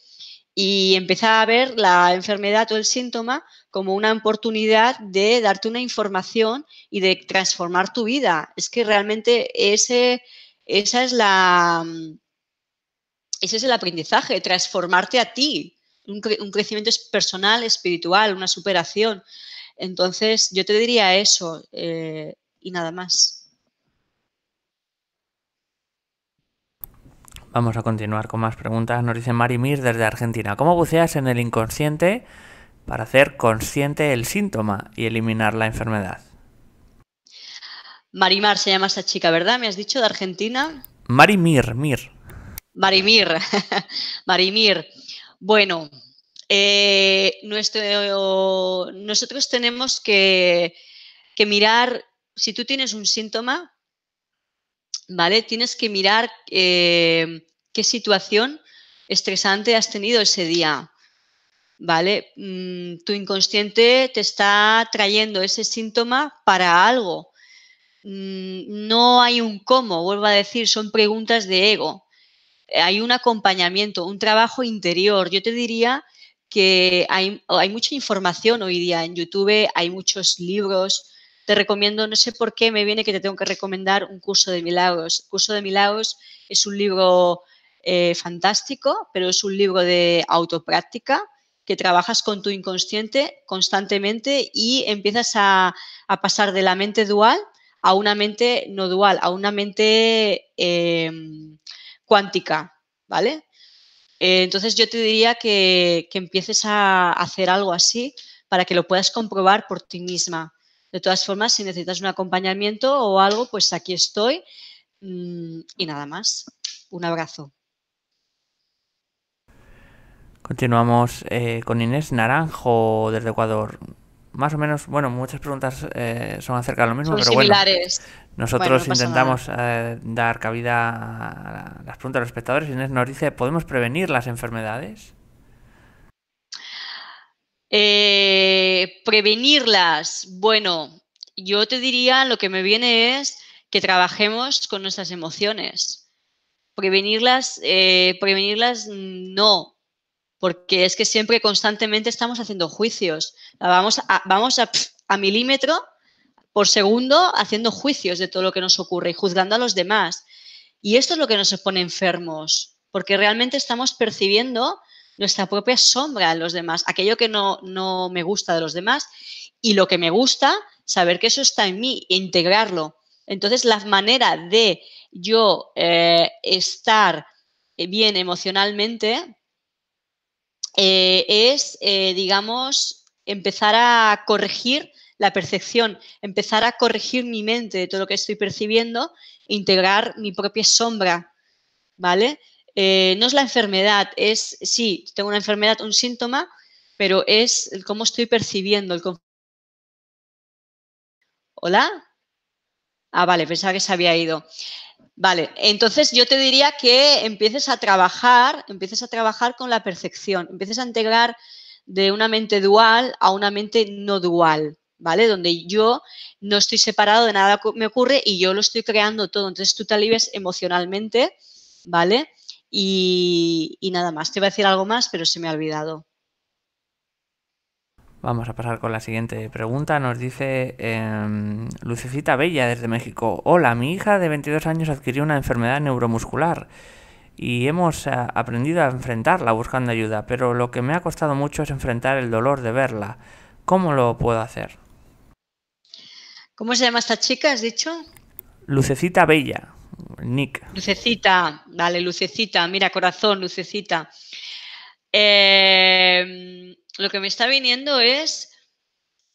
y empieza a ver la enfermedad o el síntoma como una oportunidad de darte una información y de transformar tu vida. Es que realmente ese esa es la, ese es el aprendizaje, transformarte a ti, un, crecimiento personal, espiritual, una superación. Entonces, yo te diría eso eh, y nada más. Vamos a continuar con más preguntas. Nos dice Mari Mir desde Argentina. ¿Cómo buceas en el inconsciente para hacer consciente el síntoma y eliminar la enfermedad? Marimar se llama esa chica, ¿verdad? ¿Me has dicho de Argentina? Marimir, Mir. Marimir, Marimir. Bueno, eh, nosotros tenemos que, mirar, si tú tienes un síntoma, ¿vale? Tienes que mirar eh, qué situación estresante has tenido ese día. ¿vale? Mm, tu inconsciente te está trayendo ese síntoma para algo. Mm, no hay un cómo, vuelvo a decir, son preguntas de ego. Eh, hay un acompañamiento, un trabajo interior. Yo te diría que hay, mucha información hoy día en YouTube, hay muchos libros. Te recomiendo, no sé por qué me viene que te tengo que recomendar un curso de milagros. El curso de milagros es un libro eh, fantástico, pero es un libro de autopráctica que trabajas con tu inconsciente constantemente y empiezas a, a pasar de la mente dual a una mente no dual, a una mente em, cuántica, ¿vale? Eh, entonces yo te diría que, empieces a hacer algo así para que lo puedas comprobar por ti misma. De todas formas, si necesitas un acompañamiento o algo, pues aquí estoy. Mm, y nada más. Un abrazo. Continuamos eh, con Inés Naranjo desde Ecuador más o menos, bueno, muchas preguntas eh, son acerca de lo mismo, pero bueno, nosotros intentamos eh, dar cabida a las preguntas de los espectadores. Inés nos dice, ¿podemos prevenir las enfermedades? Eh, prevenirlas, bueno, yo te diría, lo que me viene es que trabajemos con nuestras emociones. Prevenirlas, prevenirlas mm, no, porque es que siempre constantemente estamos haciendo juicios. Vamos a, vamos milímetro por segundo haciendo juicios de todo lo que nos ocurre y juzgando a los demás. Y esto es lo que nos pone enfermos, porque realmente estamos percibiendo nuestra propia sombra en los demás, aquello que no, me gusta de los demás y lo que me gusta, saber que eso está en mí e integrarlo. Entonces, la manera de yo eh, estar eh, bien emocionalmente eh, es, eh, digamos, empezar a corregir la percepción, empezar a corregir mi mente de todo lo que estoy percibiendo, e integrar mi propia sombra, ¿vale? Eh, no es la enfermedad, es, sí, tengo una enfermedad, un síntoma, pero es cómo estoy percibiendo el ¿Hola? Ah, vale, pensaba que se había ido. Vale, entonces yo te diría que empieces a trabajar, empieces a trabajar con la percepción, empieces a integrar de una mente dual a una mente no dual, ¿vale? Donde yo no estoy separado de nada que me ocurre y yo lo estoy creando todo. Entonces tú te alives emocionalmente, ¿vale? Y, y nada más. Te voy a decir algo más, pero se me ha olvidado. Vamos a pasar con la siguiente pregunta. Nos dice em, Lucecita Bella desde México. Hola, mi hija de 22 años adquirió una enfermedad neuromuscular y hemos eh, aprendido a enfrentarla buscando ayuda, pero lo que me ha costado mucho es enfrentar el dolor de verla. ¿Cómo lo puedo hacer? ¿Cómo se llama esta chica, has dicho? Lucecita Bella, Nick. Lucecita, dale, Lucecita, mira, corazón, Lucecita. Eh lo que me está viniendo es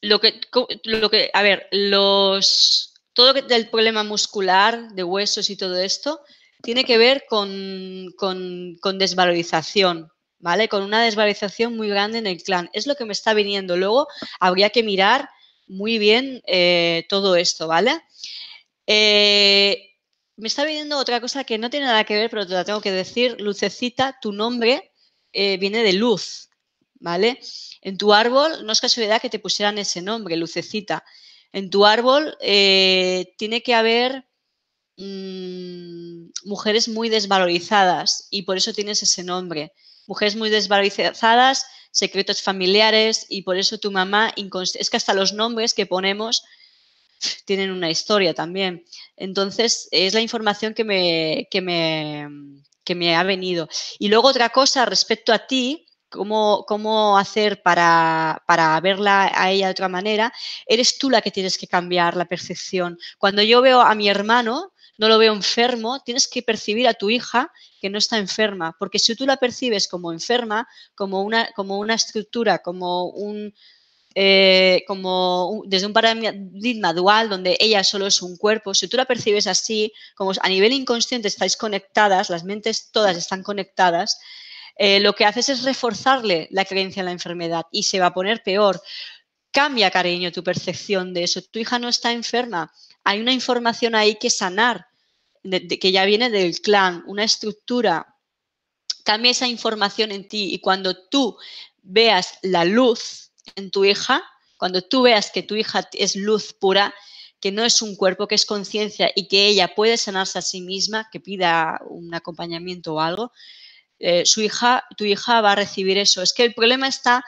lo que, lo que a ver, los, todo el problema muscular, de huesos y todo esto, tiene que ver con, con, desvalorización, ¿vale? Con una desvalorización muy grande en el clan. Es lo que me está viniendo. Luego habría que mirar muy bien eh, todo esto, ¿vale? Eh, me está viniendo otra cosa que no tiene nada que ver, pero te la tengo que decir. Lucecita, tu nombre eh, viene de luz, ¿vale? En tu árbol, no es casualidad que te pusieran ese nombre, lucecita. En tu árbol eh, tiene que haber mm, mujeres muy desvalorizadas y por eso tienes ese nombre. Mujeres muy desvalorizadas, secretos familiares y por eso tu mamá, es que hasta los nombres que ponemos tienen una historia también. Entonces, es la información que que me, que me ha venido. Y luego otra cosa respecto a ti, cómo, cómo hacer para, para, verla a ella de otra manera, eres tú la que tienes que cambiar la percepción. Cuando yo veo a mi hermano, no lo veo enfermo, tienes que percibir a tu hija que no está enferma, porque si tú la percibes como enferma, como una, como una estructura, como un, eh, como desde un paradigma dual donde ella solo es un cuerpo, si tú la percibes así, como a nivel inconsciente estáis conectadas, las mentes todas están conectadas, eh, lo que haces es reforzarle la creencia en la enfermedad y se va a poner peor. Cambia, cariño, tu percepción de eso. Tu hija no está enferma. Hay una información ahí que sanar, que ya viene del clan, una estructura. Cambia esa información en ti y cuando tú veas la luz en tu hija, cuando tú veas que tu hija es luz pura, que no es un cuerpo, que es conciencia y que ella puede sanarse a sí misma, que pida un acompañamiento o algo, eh, su hija, tu hija va a recibir eso. Es que el problema está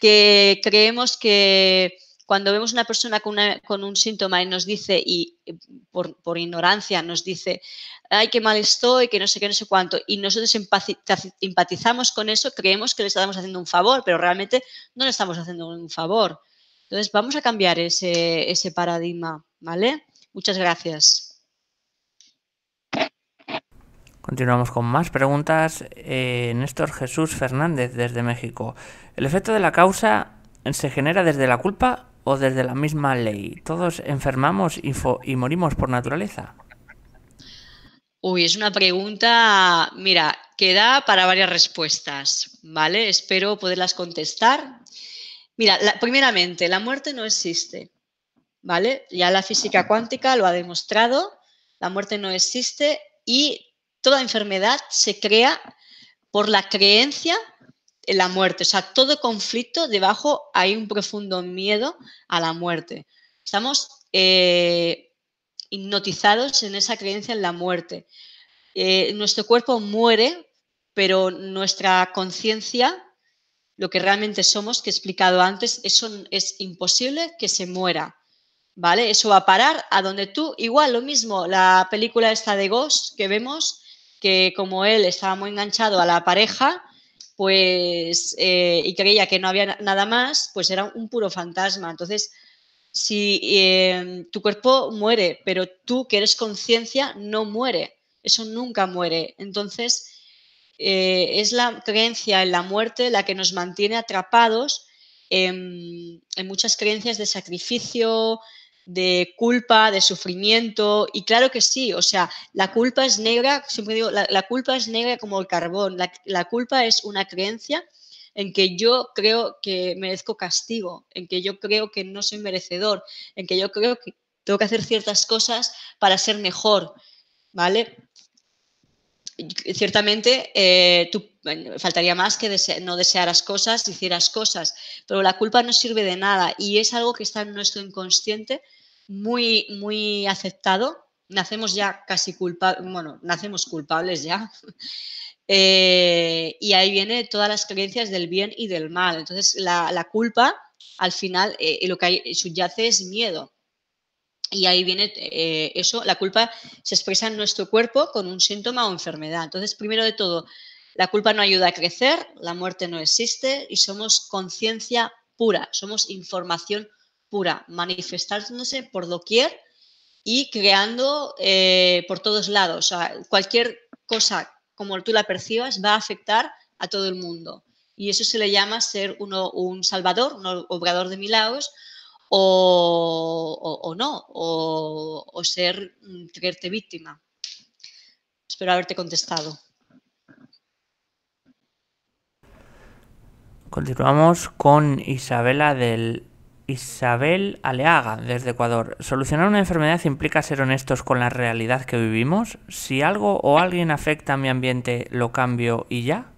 que creemos que cuando vemos una persona con, un síntoma y nos dice, y eh, por, ignorancia nos dice, ay, qué mal estoy, que no sé qué, no sé cuánto, y nosotros empatizamos con eso, creemos que le estamos haciendo un favor, pero realmente no le estamos haciendo un favor. Entonces, vamos a cambiar ese, ese paradigma, ¿vale? Muchas gracias. Continuamos con más preguntas. Eh, Néstor Jesús Fernández desde México. ¿El efecto de la causa se genera desde la culpa o desde la misma ley? ¿Todos enfermamos y, morimos por naturaleza? Uy, es una pregunta, mira, que da para varias respuestas, ¿vale? Espero poderlas contestar. Mira, primeramente, la muerte no existe, ¿vale? Ya la física cuántica lo ha demostrado, la muerte no existe y toda enfermedad se crea por la creencia en la muerte. O sea, todo conflicto debajo hay un profundo miedo a la muerte. Estamos eh, hipnotizados en esa creencia en la muerte. Eh, nuestro cuerpo muere, pero nuestra conciencia, lo que realmente somos, que he explicado antes, eso es imposible que se muera. ¿Vale? Eso va a parar a donde tú, igual lo mismo, la película esta de Ghost que vemos, que como él estaba muy enganchado a la pareja, pues eh, y creía que no había nada más, pues era un puro fantasma. Entonces, si em, tu cuerpo muere, pero tú que eres conciencia no muere, eso nunca muere. Entonces, eh, es la creencia en la muerte la que nos mantiene atrapados en muchas creencias de sacrificio, de culpa, de sufrimiento. Y claro que sí, o sea, la culpa es negra, siempre digo, la, culpa es negra como el carbón, la, culpa es una creencia en que yo creo que merezco castigo, en que yo creo que no soy merecedor, en que yo creo que tengo que hacer ciertas cosas para ser mejor, ¿vale? Ciertamente, eh, faltaría más que no desearas cosas, hicieras cosas, pero la culpa no sirve de nada y es algo que está en nuestro inconsciente muy, muy aceptado. Nacemos ya casi culpables, bueno, nacemos culpables ya. Eh, y ahí viene todas las creencias del bien y del mal. Entonces, la, culpa, al final, eh, lo que hay, subyace es miedo. Y ahí viene eh, eso, la culpa se expresa en nuestro cuerpo con un síntoma o enfermedad. Entonces, primero de todo, la culpa no ayuda a crecer, la muerte no existe y somos conciencia pura, somos información pura, manifestándose por doquier y creando eh, por todos lados. cualquier cosa como tú la percibas va a afectar a todo el mundo. Y eso se le llama ser uno, un salvador, un obrador de milagros, o, no, o, o ser, mm, creerte víctima. Espero haberte contestado. Continuamos con Isabela del Isabel Aleaga, desde Ecuador. ¿Solucionar una enfermedad implica ser honestos con la realidad que vivimos? Si algo o alguien afecta a mi ambiente, ¿lo cambio y ya?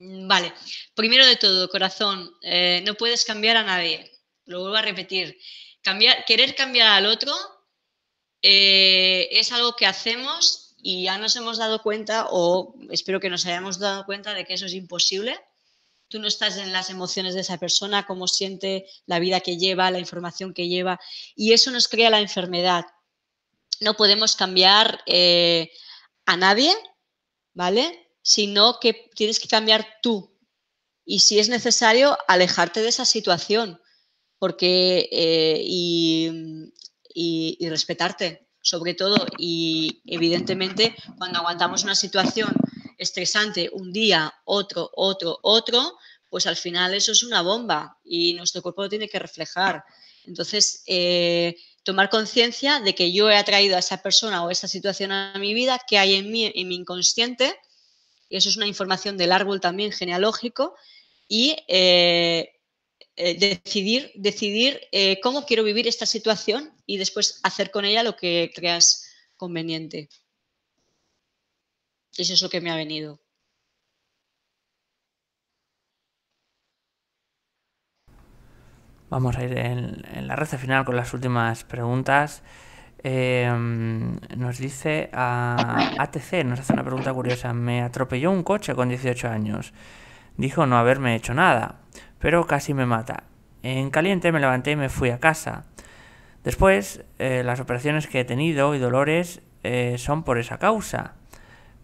Vale. Primero de todo, corazón, eh, no puedes cambiar a nadie. Lo vuelvo a repetir. querer cambiar al otro eh, es algo que hacemos y ya nos hemos dado cuenta, o espero que nos hayamos dado cuenta, de que eso es imposible tú no estás en las emociones de esa persona, cómo siente la vida que lleva, la información que lleva, y eso nos crea la enfermedad. No podemos cambiar eh, a nadie, ¿vale? Sino que tienes que cambiar tú. Y si es necesario, alejarte de esa situación, porque eh, y respetarte, sobre todo, y evidentemente cuando aguantamos una situación estresante un día, otro, otro, otro, pues al final eso es una bomba y nuestro cuerpo lo tiene que reflejar. Entonces, eh, tomar conciencia de que yo he atraído a esa persona o esa situación a mi vida, que hay en mí, en mi inconsciente, y eso es una información del árbol también genealógico, y eh, eh, decidir, decidir cómo quiero vivir esta situación y después hacer con ella lo que creas conveniente. Eso es lo que me ha venido. Vamos a ir en, la recta final con las últimas preguntas. Eh, nos dice a ATC, nos hace una pregunta curiosa. Me atropelló un coche con 18 años. Dijo no haberme hecho nada, pero casi me mata. En caliente me levanté y me fui a casa. Después, eh, las operaciones que he tenido y dolores eh, son por esa causa.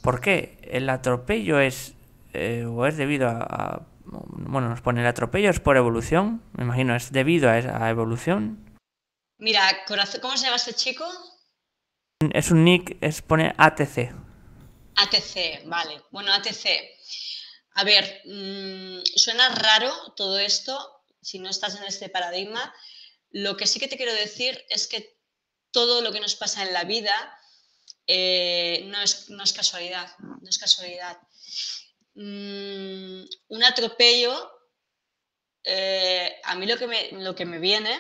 ¿Por qué? El atropello es, eh, o es debido a, Bueno, nos pone el atropello es por evolución, me imagino, es debido a, a evolución. Mira, ¿cómo se llama este chico? Es un nick, es pone ATC. ATC, vale. Bueno, ATC. A ver, mm, suena raro todo esto si no estás en este paradigma. Lo que sí que te quiero decir es que todo lo que nos pasa en la vida eh, no, es, no, es, casualidad, no es casualidad. Mm, un atropello, eh, a mí lo que, me, lo que me viene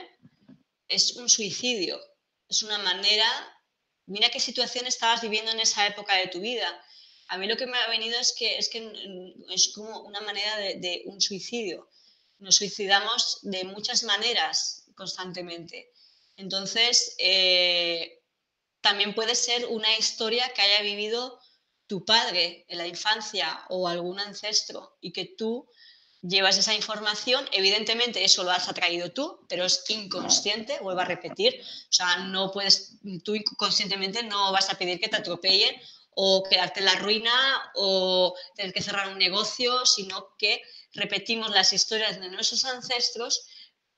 es un suicidio, es una manera, mira qué situación estabas viviendo en esa época de tu vida. A mí lo que me ha venido es que es, que es como una manera de, un suicidio. Nos suicidamos de muchas maneras constantemente. Entonces, eh, también puede ser una historia que haya vivido tu padre en la infancia o algún ancestro y que tú llevas esa información, evidentemente eso lo has atraído tú, pero es inconsciente, vuelvo a repetir, o sea, no puedes, tú inconscientemente no vas a pedir que te atropellen o quedarte en la ruina o tener que cerrar un negocio, sino que repetimos las historias de nuestros ancestros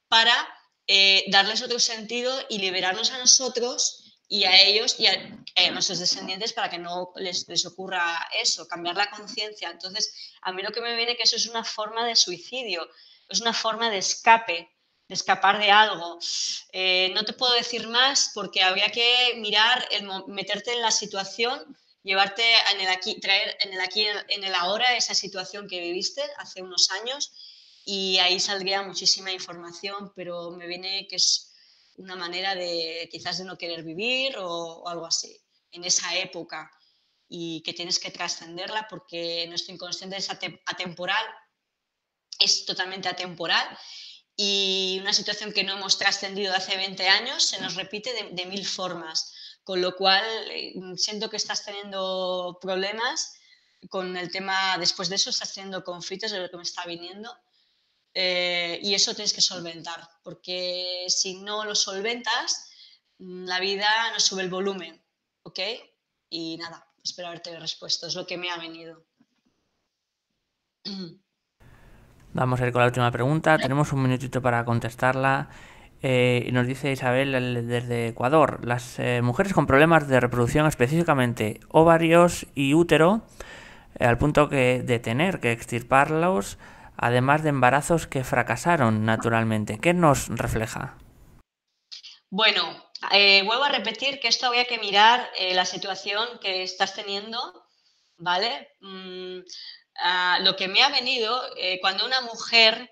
para eh, darles otro sentido y liberarnos a nosotros y a ellos y a, nuestros descendientes para que no les, les ocurra eso, cambiar la conciencia. Entonces, a mí lo que me viene es que eso es una forma de suicidio, es una forma de escape, de escapar de algo. Eh, no te puedo decir más porque habría que mirar, el, meterte en la situación, llevarte en el aquí, traer en el aquí, en el ahora esa situación que viviste hace unos años y ahí saldría muchísima información, pero me viene que es una manera de quizás de no querer vivir o, algo así, en esa época, y que tienes que trascenderla porque nuestro inconsciente es atemporal, es totalmente atemporal, y una situación que no hemos trascendido hace 20 años se nos repite de, de mil formas, con lo cual mm, siento que estás teniendo problemas con el tema, después de eso estás teniendo conflictos de lo que me está viniendo eh, y eso tienes que solventar, porque si no lo solventas, mm, la vida no sube el volumen, ¿ok? Y nada, espero haberte respuesto, es lo que me ha venido. Vamos a ir con la última pregunta, tenemos un minutito para contestarla. Eh, nos dice Isabel desde Ecuador, las eh, mujeres con problemas de reproducción, específicamente ovarios y útero, al punto que de tener que extirparlos, además de embarazos que fracasaron naturalmente. ¿Qué nos refleja? Bueno, eh, vuelvo a repetir que esto había que mirar eh, la situación que estás teniendo, ¿vale? Mm, lo que me ha venido, eh, cuando una mujer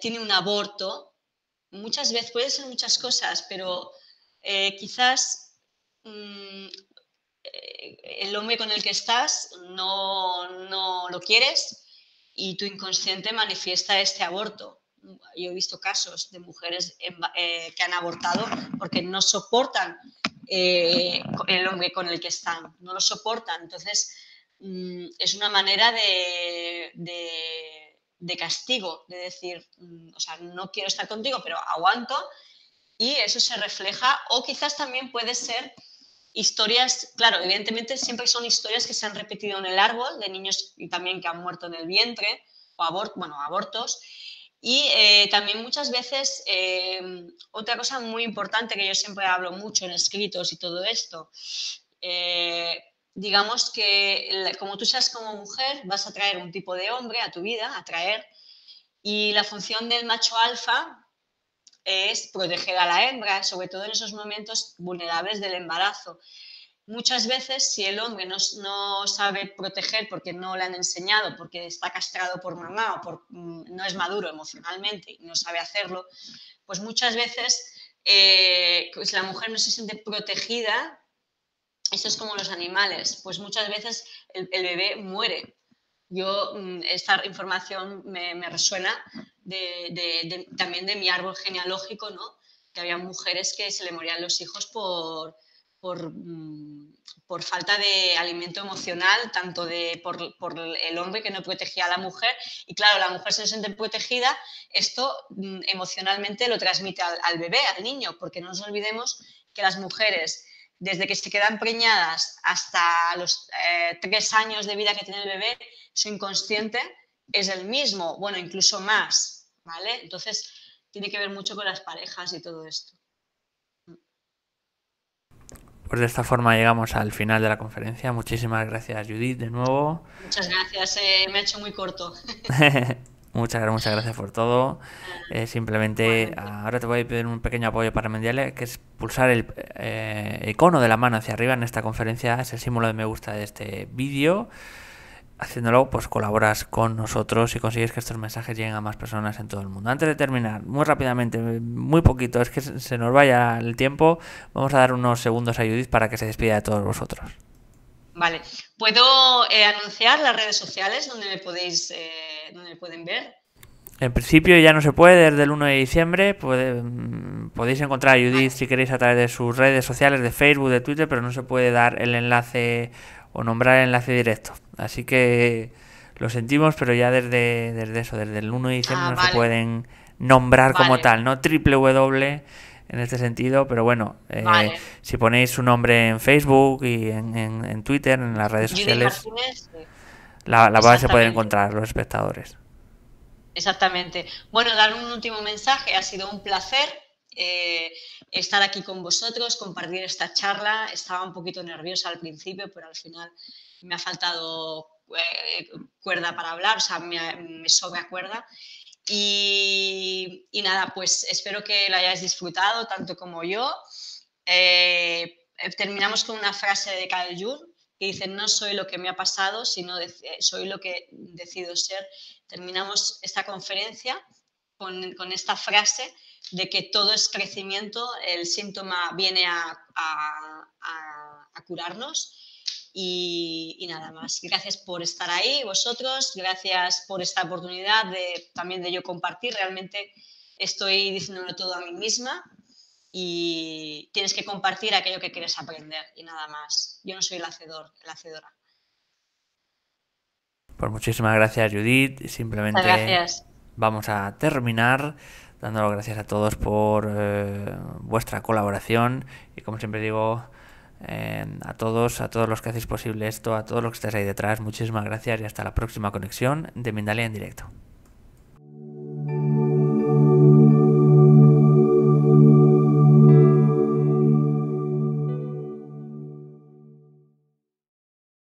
tiene un aborto, muchas veces, puede ser muchas cosas, pero quizás mm, el hombre con el que estás no, no lo quieres, y tu inconsciente manifiesta este aborto. Yo he visto casos de mujeres eh, que han abortado porque no soportan eh, el hombre con el que están, no lo soportan. Entonces, mm, es una manera de, castigo, de decir, mm, o sea, no quiero estar contigo, pero aguanto. Y eso se refleja, o quizás también puede ser historias, claro, evidentemente siempre son historias que se han repetido en el árbol, de niños y también que han muerto en el vientre, o bueno, abortos. Y eh, también muchas veces, eh, otra cosa muy importante que yo siempre hablo mucho en escritos y todo esto, eh, digamos que como tú seas como mujer, vas a traer un tipo de hombre a tu vida, a traer, y la función del macho alfa es proteger a la hembra, sobre todo en esos momentos vulnerables del embarazo. Muchas veces, si el hombre no, sabe proteger porque no le han enseñado, porque está castrado por mamá o por, mm, no es maduro emocionalmente no sabe hacerlo, pues muchas veces eh, pues la mujer no se siente protegida. eso es como los animales, pues muchas veces el, bebé muere. Yo, mm, esta información me, me resuena de, también de mi árbol genealógico, ¿no? que había mujeres que se le morían los hijos por, por, mm, falta de alimento emocional, tanto de, por, el hombre que no protegía a la mujer. Y claro, la mujer se siente protegida, esto mm, emocionalmente lo transmite al, bebé, al niño, porque no nos olvidemos que las mujeres desde que se quedan preñadas hasta los eh, tres años de vida que tiene el bebé, su inconsciente es el mismo, bueno, incluso más, entonces, tiene que ver mucho con las parejas y todo esto. Pues de esta forma llegamos al final de la conferencia. Muchísimas gracias, Judith, de nuevo. Muchas gracias, eh, me ha hecho muy corto. muchas, muchas gracias por todo. Eh, simplemente ah, ahora te voy a pedir un pequeño apoyo para Mendiales, que es pulsar eh, el icono de la mano hacia arriba en esta conferencia. Es el símbolo de me gusta de este vídeo haciéndolo, pues colaboras con nosotros y consigues que estos mensajes lleguen a más personas en todo el mundo. Antes de terminar, muy rápidamente, muy poquito, es que se nos vaya el tiempo, vamos a dar unos segundos a Judith para que se despida de todos vosotros. Vale, ¿puedo eh, anunciar las redes sociales donde me podéis, eh, pueden ver? En principio ya no se puede, desde el 1 de diciembre mm, podéis encontrar a Judith si queréis a través de sus redes sociales, de Facebook, de Twitter, pero no se puede dar el enlace o nombrar enlace directo. Así que lo sentimos, pero ya desde, desde eso, desde el 1 de diciembre ah, no se pueden nombrar como tal, ¿no? Triple W en este sentido, pero bueno, eh, si ponéis su nombre en Facebook y en, Twitter, en las redes sociales, la, la base se puede encontrar los espectadores. Exactamente. Bueno, dar un último mensaje. Ha sido un placer eh, estar aquí con vosotros, compartir esta charla. Estaba un poquito nerviosa al principio, pero al final me ha faltado eh, cuerda para hablar, o sea, me, me sobra cuerda. Y, nada, pues espero que la hayáis disfrutado tanto como yo. Eh, terminamos con una frase de Carl Jung que dice, no soy lo que me ha pasado, sino soy lo que decido ser. Terminamos esta conferencia con, esta frase de que todo es crecimiento, el síntoma viene a, a, curarnos. Y, nada más. Gracias por estar ahí vosotros, gracias por esta oportunidad de, también de yo compartir. Realmente estoy diciéndolo todo a mí misma y tienes que compartir aquello que quieres aprender y nada más. Yo no soy el hacedor, la hacedora. Pues muchísimas gracias Judith, simplemente gracias vamos a terminar dando gracias a todos por eh, vuestra colaboración y como siempre digo a todos, a todos los que hacéis posible esto, a todos los que estáis ahí detrás, muchísimas gracias y hasta la próxima conexión de Mindalia en directo.